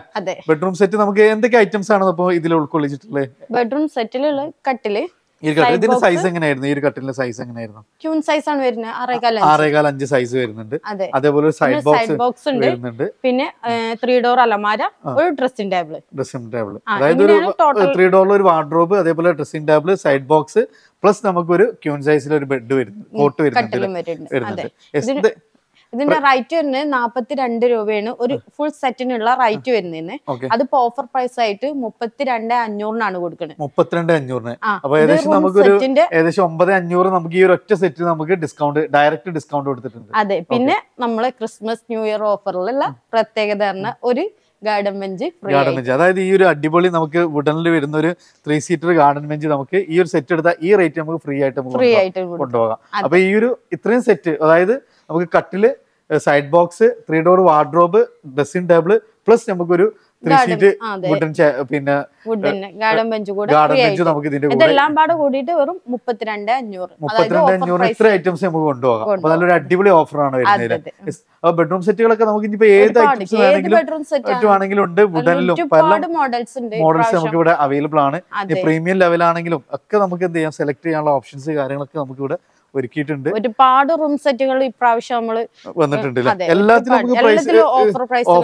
ബെഡ്റൂം സെറ്റ് നമുക്ക് എന്തൊക്കെ ഐറ്റംസ് ആണ് ഇപ്പോൾ ഇതിൽ ഉൾക്കൊള്ളിച്ചിട്ടുള്ളത് ബെഡ്റൂം സെറ്റിലുള്ള കട്ടില് ഇതിന്റെ സൈസ് എങ്ങനെയായിരുന്നു ഈ കട്ടിലിന്റെ സൈസ് എങ്ങനെയായിരുന്നു ക്യൂൺ സൈസ് ആണ് വരുന്നത് ആറേകാൽ ആറേകാൽ അഞ്ച് സൈസ് വരുന്നുണ്ട് അതേപോലെ ഒരു സൈഡ് ബോക്സ് ബോക്സ് ഉണ്ട് പിന്നെ ത്രീ ഡോർ അലമാര ഒരു ഡ്രസ്സിംഗ് ടേബിൾ ഡ്രസ്സിംഗ് ടേബിൾ അതായത് ഒരു ത്രീ ഡോർ ഒരു വാർഡ്രോബ് അതേപോലെ dressing table side box plus നമുക്കൊരു ക്യൂൺ സൈസിൽ ഒരു ബെഡ് വരുന്നു കോട്ട് വരുന്നുണ്ട് വരുന്നുണ്ട് ഇതിന്റെ റൈറ്റ് വരുന്നത് നാപ്പത്തി രണ്ട് രൂപയാണ് ഒരു ഫുൾ സെറ്റിനുള്ള റൈറ്റ് വരുന്നതിന് അതിപ്പോ ഓഫർ പ്രൈസ് ആയിട്ട് മുപ്പത്തിരണ്ട് അഞ്ഞൂറിനാണ് കൊടുക്കുന്നത് മുപ്പത്തിരണ്ട് അഞ്ഞൂറിന് അപ്പൊ ഏകദേശം നമുക്കൊരു ഏകദേശം ഒമ്പത് അഞ്ഞൂറ് നമുക്ക് ഈ ഒറ്റ സെറ്റ് നമുക്ക് ഡിസ്കൗണ്ട് ഡയറക്റ്റ് ഡിസ്കൗണ്ട് കൊടുത്തിട്ടുണ്ട് അതെ പിന്നെ നമ്മള് ക്രിസ്മസ് ന്യൂ ഇയർ ഓഫറിലുള്ള പ്രത്യേകത ഒരു ഗാർഡൻ ബെഞ്ച് ഗാർഡൻ ബെഞ്ച് അതായത് ഈ ഒരു അടിപൊളി നമുക്ക് വുഡനിൽ വരുന്ന ഒരു ത്രീ സീറ്റർ ഗാർഡൻ ബെഞ്ച് നമുക്ക് ഈ ഒരു സെറ്റ് എടുത്താൽ ഈ റേറ്റ് നമുക്ക് ഫ്രീ ആയിട്ട് ഫ്രീ ആയിട്ട് കൊണ്ടുപോകാം അപ്പൊ ഈ ഒരു ഇത്രയും സെറ്റ് അതായത് നമുക്ക് കട്ടില് side box three door wardrobe dressing table plus നമുക്കൊരു ത്രീ സീറ്റ് വുഡൻ പിന്നെ ഗാർഡൻ ബെഞ്ച് കൂടെ ഗാർഡൻ ബെഞ്ച് നമുക്ക് ഇതിന്റെ കൂടെ ഇതെല്ലാം പാടെ കൂടിയിട്ട് വെറും മുപ്പത്തിരണ്ട് അഞ്ഞൂറ് മുപ്പത്തിരണ്ട് അഞ്ഞൂറ് ഇത്ര ഐറ്റംസ് നമുക്ക് കൊണ്ടുപോകാം അപ്പൊ നല്ലൊരു അടിപൊളി ഓഫറാണ് വരുന്നത് ബെഡ്റൂം സെറ്റുകളൊക്കെ നമുക്ക് ഇനിയിപ്പോ ഏത് ഐറ്റംസ് വേണമെങ്കിലും ഉണ്ട് വുഡനിലും പല മോഡൽസ് നമുക്ക് ഇവിടെ അവൈലബിൾ ആണ് പ്രീമിയം ലെവലാണെങ്കിലും ഒക്കെ നമുക്ക് എന്ത് ചെയ്യാം സെലക്ട് ചെയ്യാനുള്ള ഓപ്ഷൻസ് കാര്യങ്ങളൊക്കെ നമുക്ക് ഇവിടെ ഒരുക്കിയിട്ടുണ്ട് ഒരുപാട് റൂം സെറ്റുകൾ ഇപ്രാവശ്യം നമ്മൾ വന്നിട്ടുണ്ട് എല്ലാത്തിലും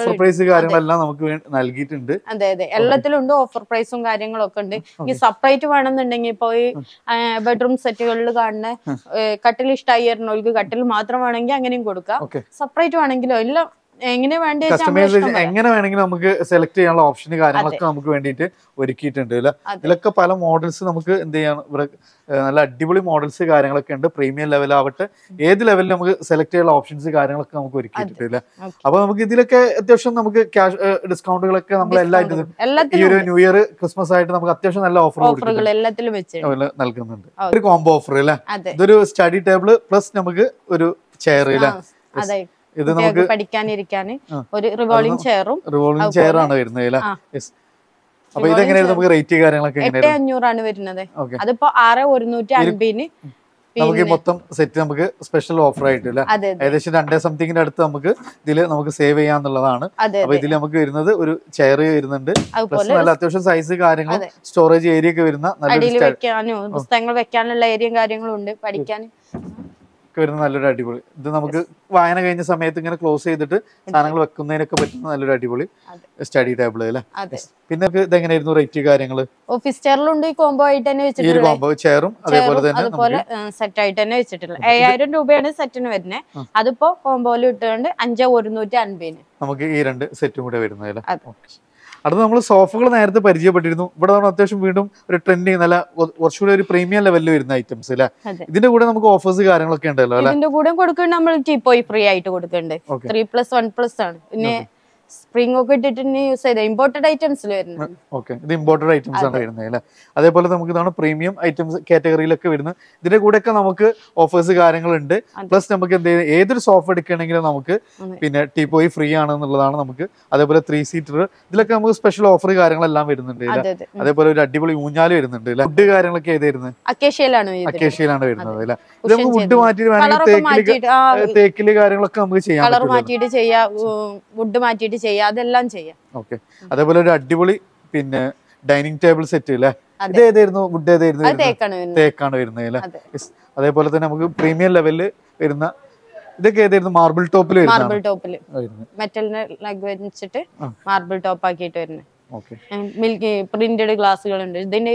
ഓഫർ പ്രൈസ് കാര്യങ്ങളെല്ലാം നമുക്ക് നൽകിയിട്ടുണ്ട് അതെ അതെ എല്ലാത്തിലും ഉണ്ട് ഓഫർ പ്രൈസും കാര്യങ്ങളൊക്കെ ഉണ്ട് ഈ സെപ്പറേറ്റ് വേണമെന്നുണ്ടെങ്കിൽ ഇപ്പൊ ഈ ബെഡ്റൂം സെറ്റുകളിൽ കാണുന്ന കട്ടിൽ ഇഷ്ടമായി കട്ടിൽ മാത്രം വേണമെങ്കിൽ അങ്ങനെയും കൊടുക്കാം സെപ്പറേറ്റ് വേണമെങ്കിലോ എല്ലാം എങ്ങനെ എങ്ങനെ വേണമെങ്കിലും നമുക്ക് സെലക്ട് ചെയ്യാനുള്ള ഓപ്ഷൻ കാര്യങ്ങളൊക്കെ നമുക്ക് വേണ്ടിയിട്ട് ഒരുക്കിയിട്ടുണ്ട് ഇതിലൊക്കെ പല മോഡൽസ് നമുക്ക് എന്ത് ചെയ്യാൻ നല്ല അടിപൊളി മോഡൽസ് കാര്യങ്ങളൊക്കെ ഉണ്ട് പ്രീമിയം ലെവലാവട്ടെ ഏത് ലെവലിൽ നമുക്ക് സെലക്ട് ചെയ്യാനുള്ള ഓപ്ഷൻസ് കാര്യങ്ങളൊക്കെ നമുക്ക് ഒരുക്കിയിട്ടുണ്ട് അപ്പൊ നമുക്ക് ഇതിലൊക്കെ അത്യാവശ്യം നമുക്ക് ക്യാഷ് ഡിസ്കൗണ്ടുകളൊക്കെ നമ്മൾ എല്ലാ ഈ ഒരു ന്യൂ ഇയർ ക്രിസ്മസ് ആയിട്ട് നമുക്ക് അത്യാവശ്യം നല്ല ഓഫർ നൽകുന്നുണ്ട് ഒരു കോംബോ ഓഫർ അല്ലേ ഇതൊരു സ്റ്റഡി ടേബിൾ പ്ലസ് നമുക്ക് ഒരു ചെയർ അല്ലേ ഇത് നമുക്ക് പഠിക്കാനിരിക്കാൻ ഒരു റിവോൾവിംഗ് ചെയറും റിവോൾവിംഗ് ചെയർ ആണ് വരുന്നത് അപ്പൊ ഇതെങ്ങനെയായിരുന്നു നമുക്ക് റേറ്റ് കാര്യങ്ങളൊക്കെ എട്ട് അഞ്ഞൂറാണ് വരുന്നത് അതിപ്പോ ആറ് ഒരുന്നൂറ്റി അൻപതിന് നമുക്ക് മൊത്തം സെറ്റ് നമുക്ക് സ്പെഷ്യൽ ഓഫർ ആയിട്ട് അല്ലെ ഏകദേശം രണ്ടേ സംതിങ്ങിന്റെ അടുത്ത് നമുക്ക് ഇതില് നമുക്ക് സേവ് ചെയ്യാന്നുള്ളതാണ് അപ്പൊ ഇതിൽ നമുക്ക് വരുന്നത് ഒരു ചെയർ വരുന്നുണ്ട് പ്ലസ് നല്ല അത്യാവശ്യം സൈസ് കാര്യങ്ങൾ സ്റ്റോറേജ് ഏരിയ ഒക്കെ വരുന്ന നല്ല പുസ്തകങ്ങൾ വെക്കാനുള്ള ഏരിയയും കാര്യങ്ങളും ഉണ്ട് പഠിക്കാൻ വരുന്ന നല്ലൊരു അടിപൊളി ഇത് നമുക്ക് വായന കഴിഞ്ഞ സമയത്ത് ഇങ്ങനെ ക്ലോസ് ചെയ്തിട്ട് സാധനങ്ങൾ വെക്കുന്നതിനൊക്കെ പറ്റുന്ന നല്ലൊരു അടിപൊളി സ്റ്റഡി ടേബിൾ അല്ലേ പിന്നെ ഇത് എങ്ങനെയായിരുന്നു റേറ്റ് കാര്യങ്ങൾ ഓഫീസ് ചെയറിലുണ്ട് ഈ കോംബോ ആയിട്ട് തന്നെ ഈ കോംബോ ചെയറും അതേപോലെ തന്നെ അതുപോലെ സെറ്റ് ആയിട്ട് തന്നെ വെച്ചിട്ടുണ്ട് ഏഴായിരം രൂപയാണ് സെറ്റിന് വരുന്നത് അതിപ്പോ കോംബോയിൽ ഇട്ടുകൊണ്ട് 5150 ഒരുന്നൂറ്റി അൻപതിന് നമുക്ക് ഈ രണ്ട് സെറ്റും കൂടെ വരുന്നതല്ലേ അടുത്ത നമ്മൾ സോഫകൾ നേരത്തെ പരിചയപ്പെട്ടിരുന്നു ഇവിടെ നമ്മൾ അത്യാവശ്യം വീണ്ടും ഒരു ട്രെൻഡിങ് നല്ല കുറച്ചുകൂടി ഒരു പ്രീമിയം ലെവലിൽ വരുന്ന ഐറ്റംസ് അല്ലെ ഇതിന്റെ കൂടെ നമുക്ക് ഓഫേഴ്സ് കാര്യങ്ങളൊക്കെ ഉണ്ടല്ലോ ഇതിന്റെ കൂടെ കൊടുക്കുന്നത് നമ്മൾ ഫ്രീ e ആയിട്ട് കൊടുക്കുന്നുണ്ട് ത്രീ പ്ലസ് വൺ പ്ലസ് ആണ് പിന്നെ സ്പ്രിംഗ് ഒക്കെ ഇട്ടിട്ട് യൂസ് ചെയ്ത ഇമ്പോർട്ടഡ് ഐറ്റംസിൽ വരുന്നത് ഓക്കെ ഇത് ഇമ്പോർട്ടഡ് ഐറ്റംസ് ആണ് വരുന്നത് അല്ലേ അതേപോലെ നമുക്ക് ഇതാണ് പ്രീമിയം ഐറ്റംസ് കാറ്റഗറിയിലൊക്കെ വരുന്നത് ഇതിന്റെ കൂടെ ഒക്കെ നമുക്ക് ഓഫേഴ്സ് കാര്യങ്ങളുണ്ട് പ്ലസ് നമുക്ക് എന്തെങ്കിലും ഏതൊരു സോഫ എടുക്കണെങ്കിലും നമുക്ക് പിന്നെ ടീപോയി പോയി ഫ്രീ ആണ് എന്നുള്ളതാണ് നമുക്ക് അതേപോലെ ത്രീ സീറ്റർ ഇതിലൊക്കെ നമുക്ക് സ്പെഷ്യൽ ഓഫർ കാര്യങ്ങളെല്ലാം വരുന്നുണ്ട് അതേപോലെ ഒരു അടിപൊളി ഊഞ്ഞാല് വരുന്നുണ്ട് ഫുഡ് കാര്യങ്ങളൊക്കെ ഏത് വരുന്നത് അക്കേഷ്യയിലാണ് വരുന്നത് അല്ലെ ഇത് നമുക്ക് വുഡ് മാറ്റിയിട്ട് വേണമെങ്കിൽ തേക്കില് കാര്യങ്ങളൊക്കെ നമുക്ക് ചെയ്യാം കളർ മാറ്റിയിട്ട് ചെയ്യാം വുഡ് മാറ്റിയിട്ട് ചെയ്യാം അതെല്ലാം ചെയ്യാം ഓക്കെ അതേപോലെ ഒരു അടിപൊളി പിന്നെ ഡൈനിങ് ടേബിൾ സെറ്റ് അല്ലേ ഇത് ഏതായിരുന്നു വുഡ് ഏതായിരുന്നു തേക്കാണ് വരുന്നത് അല്ലേ അതേപോലെ തന്നെ നമുക്ക് പ്രീമിയം ലെവലിൽ വരുന്ന ഇതൊക്കെ ഏതായിരുന്നു മാർബിൾ ടോപ്പിൽ മാർബിൾ ടോപ്പിൽ മെറ്റലിനെ ലഗ് വെച്ചിട്ട് മാർബിൾ ടോപ്പ് ആക്കിയിട്ട് വരുന്നത് പ്രിന്റഡ് eh, ഗ്ലാസ്സുകൾ ഉണ്ട് ഇതിന്റെ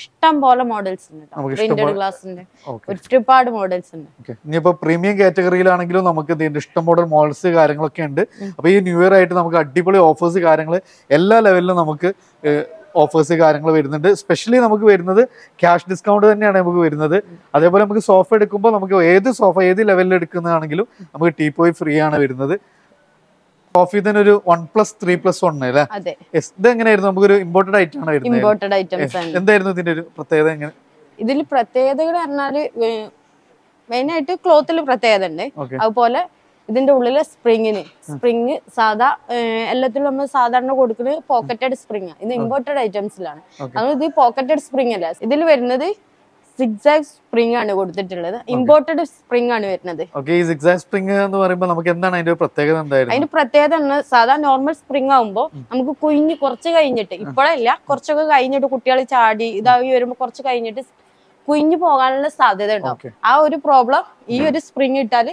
ഇഷ്ടം പോലെ മോഡൽസ് ഉണ്ട് പ്രിന്റഡ് ഗ്ലാസിന്റെ ഒരുപാട് മോഡൽസ് ഉണ്ട് ഇനിയിപ്പോ പ്രീമിയം കാറ്റഗറിയിലാണെങ്കിലും നമുക്ക് ഇതിന്റെ ഇഷ്ടം മോഡൽ മോഡൽസ് കാര്യങ്ങളൊക്കെ ഉണ്ട് അപ്പൊ ഈ ന്യൂ ഇയർ ആയിട്ട് നമുക്ക് അടിപൊളി ഓഫേഴ്സ് കാര്യങ്ങള് എല്ലാ ലെവലിലും നമുക്ക് ഓഫേഴ്സ് കാര്യങ്ങൾ വരുന്നുണ്ട് സ്പെഷ്യലി നമുക്ക് വരുന്നത് ക്യാഷ് ഡിസ്കൗണ്ട് തന്നെയാണ് നമുക്ക് വരുന്നത് അതേപോലെ നമുക്ക് സോഫ എടുക്കുമ്പോൾ നമുക്ക് ഏത് സോഫ ഏത് ലെവലിൽ എടുക്കുന്നതാണെങ്കിലും നമുക്ക് ടീപ്പോയി ഫ്രീ ആണ് വരുന്നത് കോഫി തന്നെ ഒരു one plus three plus one അല്ലേ ഇത് എങ്ങനെയായിരുന്നു നമുക്കൊരു ഇമ്പോർട്ടഡ് ഐറ്റം ആണ് ഇമ്പോർട്ടഡ് ഐറ്റംസ് എന്തായിരുന്നു ഇതിന്റെ ഒരു പ്രത്യേകത എങ്ങനെ ഇതിൽ പ്രത്യേകതകൾ പറഞ്ഞാല് മെയിൻ ആയിട്ട് ക്ലോത്തിൽ പ്രത്യേകത ഉണ്ട് അതുപോലെ ഇതിന്റെ ഉള്ളിലെ സ്പ്രിങ്ങിന് സ്പ്രിങ് സാധാ എല്ലാത്തിലും നമ്മൾ സാധാരണ കൊടുക്കുന്നത് പോക്കറ്റഡ് സ്പ്രിങ് ഇത് ഇമ്പോർട്ടഡ് ഐറ്റംസിലാണ് അത് ഇത് പോക്കറ്റഡ് സ്പ്രിങ് അല്ല ഇതിൽ വരുന്നത് സിക്സാക് സ്പ്രിംഗ് ആണ് കൊടുത്തിട്ടുള്ളത് ഇമ്പോർട്ടഡ് സ്പ്രിംഗ് ആണ് വരുന്നത് ഓക്കെ ഈ സിക്സാക് സ്പ്രിംഗ് എന്ന് പറയുമ്പോൾ നമുക്ക് എന്താണ് അതിന്റെ പ്രത്യേകത എന്തായിരുന്നു അതിന്റെ പ്രത്യേകത എന്ന് സാധാ നോർമൽ സ്പ്രിംഗ് ആകുമ്പോൾ നമുക്ക് കുഞ്ഞ് കുറച്ച് കഴിഞ്ഞിട്ട് ഇപ്പോഴല്ല കുറച്ചൊക്കെ കഴിഞ്ഞിട്ട് കുട്ടികളെ ചാടി ഇതായി വരുമ്പോൾ കുറച്ച് കഴിഞ്ഞിട്ട് കുഞ്ഞു പോകാനുള്ള സാധ്യത ഉണ്ടാവും ആ ഒരു പ്രോബ്ലം ഈ ഒരു സ്പ്രിംഗ് ഇട്ടാല്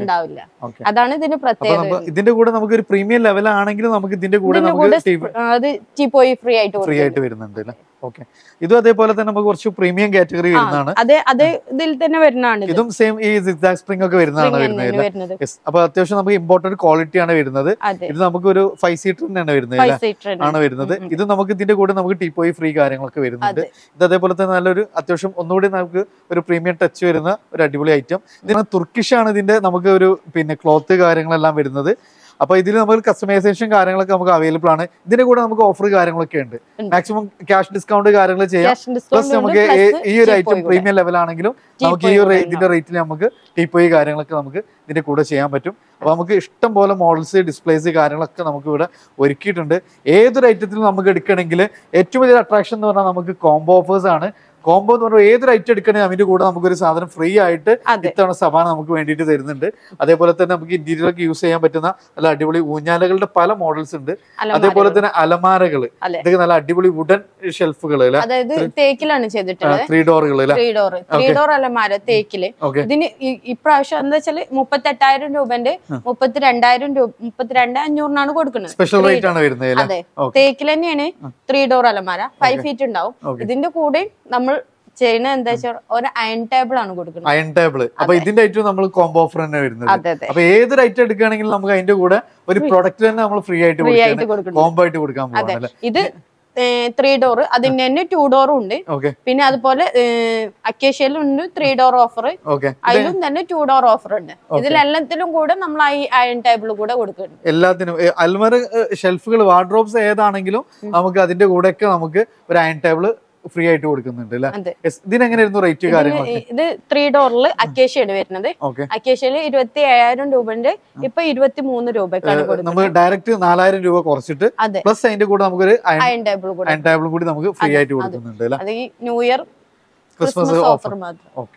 ഉണ്ടാവില്ല അതാണ് ഇതിന്റെ പ്രത്യേകത ഇതിന്റെ കൂടെ നമുക്ക് ഒരു പ്രീമിയം ലെവൽ ആണെങ്കിലും നമുക്ക് ഇതിന്റെ കൂടെ നമുക്ക് അത് ടീ ഫ്രീ e ആയിട്ട് ഫ്രീ ആയിട്ട് വരുന്നുണ്ട് ഓക്കെ ഇതും അതേപോലെ തന്നെ നമുക്ക് കുറച്ച് പ്രീമിയം കാറ്റഗറി വരുന്നതാണ് അതെ ഇതിൽ തന്നെ ഇതും സെയിം ഈ സിക്സാക് സ്പ്രിംഗ് ഒക്കെ വരുന്നതാണ് വരുന്നത് അപ്പൊ അത്യാവശ്യം നമുക്ക് ഇമ്പോർട്ടന്റ് ക്വാളിറ്റി ആണ് വരുന്നത് ഇത് നമുക്ക് ഒരു ഫൈവ് സീറ്റർ തന്നെയാണ് വരുന്നത് ആണ് വരുന്നത് ഇത് നമുക്ക് ഇതിന്റെ കൂടെ നമുക്ക് ടീപ്പോയി ഫ്രീ കാര്യങ്ങളൊക്കെ വരുന്നുണ്ട് ഇത് അതേപോലെ തന്നെ നല്ലൊരു അത്യാവശ്യം ഒന്നുകൂടി നമുക്ക് ഒരു പ്രീമിയം ടച്ച് വരുന്ന ഒരു അടിപൊളി ഐറ്റം ഇതിന് തുർക്കിഷ് ആണ് ഇതിന്റെ നമുക്ക് ഒരു പിന്നെ ക്ലോത്ത് കാര്യങ്ങളെല്ലാം വരുന്നത് അപ്പോൾ ഇതിൽ നമുക്ക് കസ്റ്റമൈസേഷൻ കാര്യങ്ങളൊക്കെ നമുക്ക് അവൈലബിൾ ആണ് ഇതിന്റെ കൂടെ നമുക്ക് ഓഫർ കാര്യങ്ങളൊക്കെ ഉണ്ട് മാക്സിമം ക്യാഷ് ഡിസ്കൗണ്ട് കാര്യങ്ങൾ ചെയ്യാം പ്ലസ് നമുക്ക് ഈ ഒരു ഐറ്റം പ്രീമിയം ലെവൽ ആണെങ്കിലും നമുക്ക് ഈ ഒരു ഇതിന്റെ റേറ്റിൽ നമുക്ക് ടീപ്പോയി കാര്യങ്ങളൊക്കെ നമുക്ക് ഇതിന്റെ കൂടെ ചെയ്യാൻ പറ്റും അപ്പോൾ നമുക്ക് ഇഷ്ടം പോലെ മോഡൽസ് ഡിസ്പ്ലേസ് കാര്യങ്ങളൊക്കെ നമുക്ക് ഇവിടെ ഒരുക്കിയിട്ടുണ്ട് ഏതൊരു ഐറ്റത്തിൽ നമുക്ക് എടുക്കണമെങ്കിൽ ഏറ്റവും വലിയ അട്രാക്ഷൻ എന്ന് പറഞ്ഞാൽ നമുക്ക് കോംബോ ഓഫേഴ്സ് ആണ് കോംബോ എന്ന് പറഞ്ഞാൽ ഏതൊരു ഐറ്റം എടുക്കണേ അതിന്റെ കൂടെ നമുക്കൊരു സാധനം ഫ്രീ ആയിട്ട് ഇത്തവണ സമാന നമുക്ക് വേണ്ടിയിട്ട് തരുന്നുണ്ട് അതേപോലെ തന്നെ നമുക്ക് ഇന്റീരിയറൊക്കെ യൂസ് ചെയ്യാൻ പറ്റുന്ന നല്ല അടിപൊളി ഊഞ്ഞാലകളുടെ പല മോഡൽസ് ഉണ്ട് അതേപോലെ തന്നെ അലമാരകൾ ഇതൊക്കെ നല്ല അടിപൊളി വുഡൻ ഷെൽഫുകൾ അതായത് തേക്കിലാണ് ചെയ്തിട്ടുള്ളത് ത്രീ ഡോറുകൾ ഡോർ അലമാര തേക്കില് ഇതിന് ഇപ്രാവശ്യം എന്താ വെച്ചാല് എട്ടായിരം രൂപന്റെ മുപ്പത്തിരണ്ടായിരം രൂപ മുപ്പത്തിരണ്ട് അഞ്ഞൂറിനാണ് കൊടുക്കുന്നത് സ്പെഷ്യൽ റേറ്റ് ആണ് വരുന്നത് തേക്കിൽ തന്നെയാണ് ത്രീ ഡോർ അലമാര ഫൈവ് ഫീറ്റ് ഉണ്ടാവും ഇതിന്റെ കൂടെ നമ്മൾ ചെയ്യുന്നത് എന്താ ഒരു അയൺ ടേബിൾ ആണ് കൊടുക്കുന്നത് അയൺ ടേബിൾ അപ്പൊ ഇതിന്റെ ഐറ്റം നമ്മൾ കോംബോ ഓഫർ തന്നെ വരുന്നത് അപ്പൊ ഏതൊരു ഐറ്റം എടുക്കുകയാണെങ്കിൽ നമുക്ക് അതിന്റെ കൂടെ ഒരു പ്രൊഡക്റ്റ് തന്നെ നമ്മൾ ഫ്രീ ആയിട്ട് കോംബോ ആയിട്ട് കൊടുക്കാൻ ഇത് ത്രീ ഡോർ അതിന്റെ തന്നെ ടു ഡോറും ഉണ്ട് പിന്നെ അതുപോലെ അക്കേഷ്യയിലും ഉണ്ട് ത്രീ ഡോർ ഓഫർ അതിലും തന്നെ ടു ഡോർ ഓഫർ ഉണ്ട് ഇതിലെല്ലാത്തിലും കൂടെ നമ്മൾ ഈ അയൺ ടേബിൾ കൂടെ കൊടുക്കുന്നുണ്ട് എല്ലാത്തിനും അൽമർ ഷെൽഫുകൾ വാർഡ്രോബ്സ് ഏതാണെങ്കിലും നമുക്ക് അതിന്റെ കൂടെ ഒക്കെ നമുക്ക് ഒരു അയൺ ടേബിൾ ഫ്രീ ആയിട്ട് കൊടുക്കുന്നുണ്ട് ഇതിനെങ്ങനെയായിരുന്നു റേറ്റ് കാര്യങ്ങൾ ഇത് ത്രീ ഡോറിൽ അക്കേഷ്യാണ് വരുന്നത് അക്കേഷ്യയില് ഇരുപത്തി ഏഴായിരം രൂപ ഇപ്പൊ ഇരുപത്തി മൂന്ന് രൂപക്കാണ് നമ്മൾ ഡയറക്റ്റ് നാലായിരം രൂപ കുറച്ചിട്ട് പ്ലസ് അതിന്റെ കൂടെ നമുക്കൊരു അയൺ ടേബിൾ കൂടെ അയൺ ടേബിൾ കൂടി നമുക്ക് ഫ്രീ ആയിട്ട് കൊടുക്കുന്നുണ്ട് അല്ലേ ന്യൂ ഇയർ ക്രിസ്മസ് ഓഫർ മാത്രം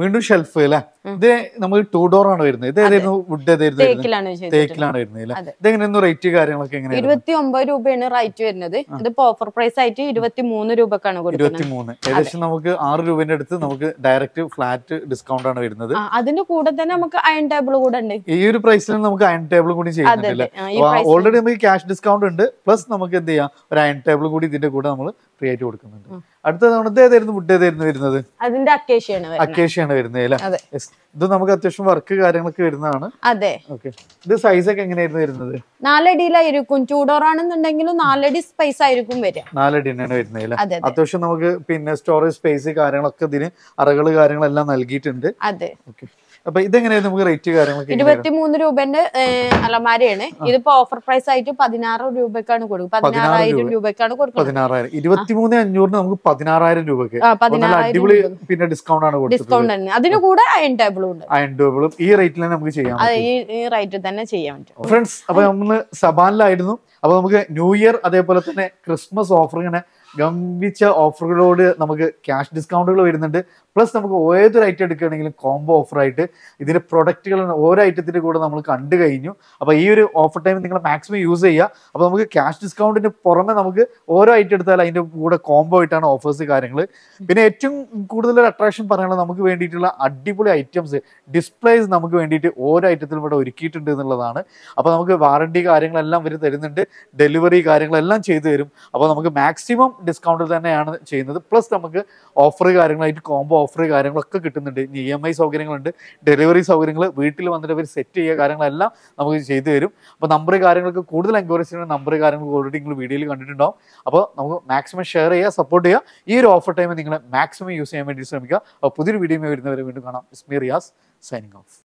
വീണ്ടും ഷെൽഫ് അല്ലേ ഇത് നമുക്ക് ടൂ ഡോർ ആണ് വരുന്നത് ഇത് ഏതായിരുന്നു വുഡ് ഏതായിരുന്നു തേക്കിലാണ് വരുന്നത് ഇതെങ്ങനെയായിരുന്നു റേറ്റ് കാര്യങ്ങളൊക്കെ എങ്ങനെ ഇരുപത്തി ഒമ്പത് രൂപയാണ് റേറ്റ് വരുന്നത് ഇത് ഓഫർ പ്രൈസ് ആയിട്ട് ഇരുപത്തി മൂന്ന് രൂപക്കാണ് മൂന്ന് ഏകദേശം നമുക്ക് ആറ് രൂപന്റെ അടുത്ത് നമുക്ക് ഡയറക്റ്റ് ഫ്ലാറ്റ് ഡിസ്കൗണ്ട് ആണ് വരുന്നത് അതിന്റെ കൂടെ തന്നെ നമുക്ക് അയൺ ടേബിൾ കൂടെ ഉണ്ട് ഈ ഒരു പ്രൈസിൽ നമുക്ക് അയൺ ടേബിൾ കൂടി ചെയ്യുന്നില്ല ഓൾറെഡി നമുക്ക് ക്യാഷ് ഡിസ്കൗണ്ട് ഉണ്ട് പ്ലസ് നമുക്ക് എന്ത് ചെയ്യാം ഒരു അയൺ ടേബിൾ കൂടി ഇതിന്റെ കൂടെ നമ്മൾ ഫ്രീ ആയിട്ട് കൊടുക്കുന്നുണ്ട് അടുത്ത തവണ ഏതായിരുന്നു ഫുഡ് ഏതായിരുന്നു വരുന്നത് അതിന്റെ അക്കേഷ്യാണ് അക്കേഷ്യാണ് വരുന്നത് അല്ലേ ഇത് നമുക്ക് അത്യാവശ്യം വർക്ക് കാര്യങ്ങളൊക്കെ വരുന്നതാണ് അതെ ഇത് സൈസ് ഒക്കെ എങ്ങനെയായിരുന്നു വരുന്നത് നാലടിയിലായിരിക്കും ടൂഡോർ ആണെന്നുണ്ടെങ്കിലും നാലടി സ്പേസ് ആയിരിക്കും വരിക നാലടി തന്നെയാണ് വരുന്നത് അത്യാവശ്യം നമുക്ക് പിന്നെ സ്റ്റോറേജ് സ്പേസ് കാര്യങ്ങളൊക്കെ ഇതിന് അറകള് കാര്യങ്ങളെല്ലാം നൽകിയിട്ടുണ്ട് അതെ ഓക്കെ അപ്പൊ ഇതെങ്ങനെയാണ് നമുക്ക് റേറ്റ് കാര്യങ്ങളൊക്കെ ഇരുപത്തിമൂന്ന് രൂപന്റെ അലമാരയാണ് ഇതിപ്പോ ഓഫർ പ്രൈസ് ആയിട്ട് പതിനാറ് രൂപക്കാണ് കൊടുക്കുക പതിനാറായിരം രൂപക്കാണ് കൊടുക്കുക പതിനാറായിരം ഇരുപത്തിമൂന്ന് അഞ്ഞൂറിന് നമുക്ക് പതിനാറായിരം രൂപക്ക് അടിപൊളി പിന്നെ ഡിസ്കൗണ്ട് ആണ് ഡിസ്കൗണ്ട് തന്നെ അതിന് കൂടെ അയൺ ടേബിളും ഉണ്ട് അയൺ ടേബിളും ഈ റേറ്റിൽ നമുക്ക് ചെയ്യാം ഈ റേറ്റിൽ തന്നെ ചെയ്യാൻ പറ്റും ഫ്രണ്ട്സ് അപ്പൊ നമ്മള് സബാനിലായിരുന്നു അപ്പൊ നമുക്ക് ന്യൂ ഇയർ അതേപോലെ തന്നെ ക്രിസ്മസ് ഓഫർ ഇങ്ങനെ ഗംഭിച്ച ഓഫറുകളോട് നമുക്ക് ക്യാഷ് ഡിസ്കൗണ്ടുകൾ വരുന്നുണ്ട് പ്ലസ് നമുക്ക് ഏതൊരു ഐറ്റം എടുക്കുകയാണെങ്കിലും കോംബോ ഓഫറായിട്ട് ഇതിൻ്റെ പ്രൊഡക്റ്റുകൾ ഓരോ ഐറ്റത്തിൻ്റെ കൂടെ നമ്മൾ കണ്ടു കഴിഞ്ഞു അപ്പോൾ ഈ ഒരു ഓഫർ ടൈം നിങ്ങൾ മാക്സിമം യൂസ് ചെയ്യുക അപ്പോൾ നമുക്ക് ക്യാഷ് ഡിസ്കൗണ്ടിന് പുറമെ നമുക്ക് ഓരോ ഐറ്റം എടുത്താൽ അതിൻ്റെ കൂടെ കോംബോ ആയിട്ടാണ് ഓഫേഴ്സ് കാര്യങ്ങൾ പിന്നെ ഏറ്റവും കൂടുതൽ അട്രാക്ഷൻ പറയാനുള്ളത് നമുക്ക് വേണ്ടിയിട്ടുള്ള അടിപൊളി ഐറ്റംസ് ഡിസ്പ്ലേസ് നമുക്ക് വേണ്ടിയിട്ട് ഓരോ ഐറ്റത്തിലും ഇവിടെ ഒരുക്കിയിട്ടുണ്ട് എന്നുള്ളതാണ് അപ്പോൾ നമുക്ക് വാറണ്ടി കാര്യങ്ങളെല്ലാം ഇവർ തരുന്നുണ്ട് ഡെലിവറി കാര്യങ്ങളെല്ലാം ചെയ്തു തരും അപ്പോൾ നമുക്ക് മാക്സിമം ഡിസ്കൗണ്ടിൽ തന്നെയാണ് ചെയ്യുന്നത് പ്ലസ് നമുക്ക് ഓഫർ കാര്യങ്ങളായിട്ട് കോംബോ ഓഫർ കാര്യങ്ങളൊക്കെ കിട്ടുന്നുണ്ട് ഇനി ഇ എം ഐ സൗകര്യങ്ങളുണ്ട് ഡെലിവറി സൗകര്യങ്ങൾ വീട്ടിൽ വന്നിട്ട് അവർ സെറ്റ് ചെയ്യുക കാര്യങ്ങളെല്ലാം നമുക്ക് ചെയ്തു തരും അപ്പോൾ നമ്പർ കാര്യങ്ങൾക്ക് കൂടുതൽ എൻക്വയറീസ് ചെയ്യുന്ന നമ്പർ കാര്യങ്ങൾ ഓൾറെഡി നിങ്ങൾ വീഡിയോയിൽ കണ്ടിട്ടുണ്ടാവും അപ്പോൾ നമുക്ക് മാക്സിമം ഷെയർ ചെയ്യുക സപ്പോർട്ട് ചെയ്യുക ഈ ഒരു ഓഫർ ടൈം നിങ്ങൾ മാക്സിമം യൂസ് ചെയ്യാൻ വേണ്ടി ശ്രമിക്കുക അപ്പോൾ പുതിയൊരു വീഡിയോ വരുന്നവരെ വീണ്ടും കാണാം ഇസ്മി റിയാസ് സൈനിങ് ഓഫ്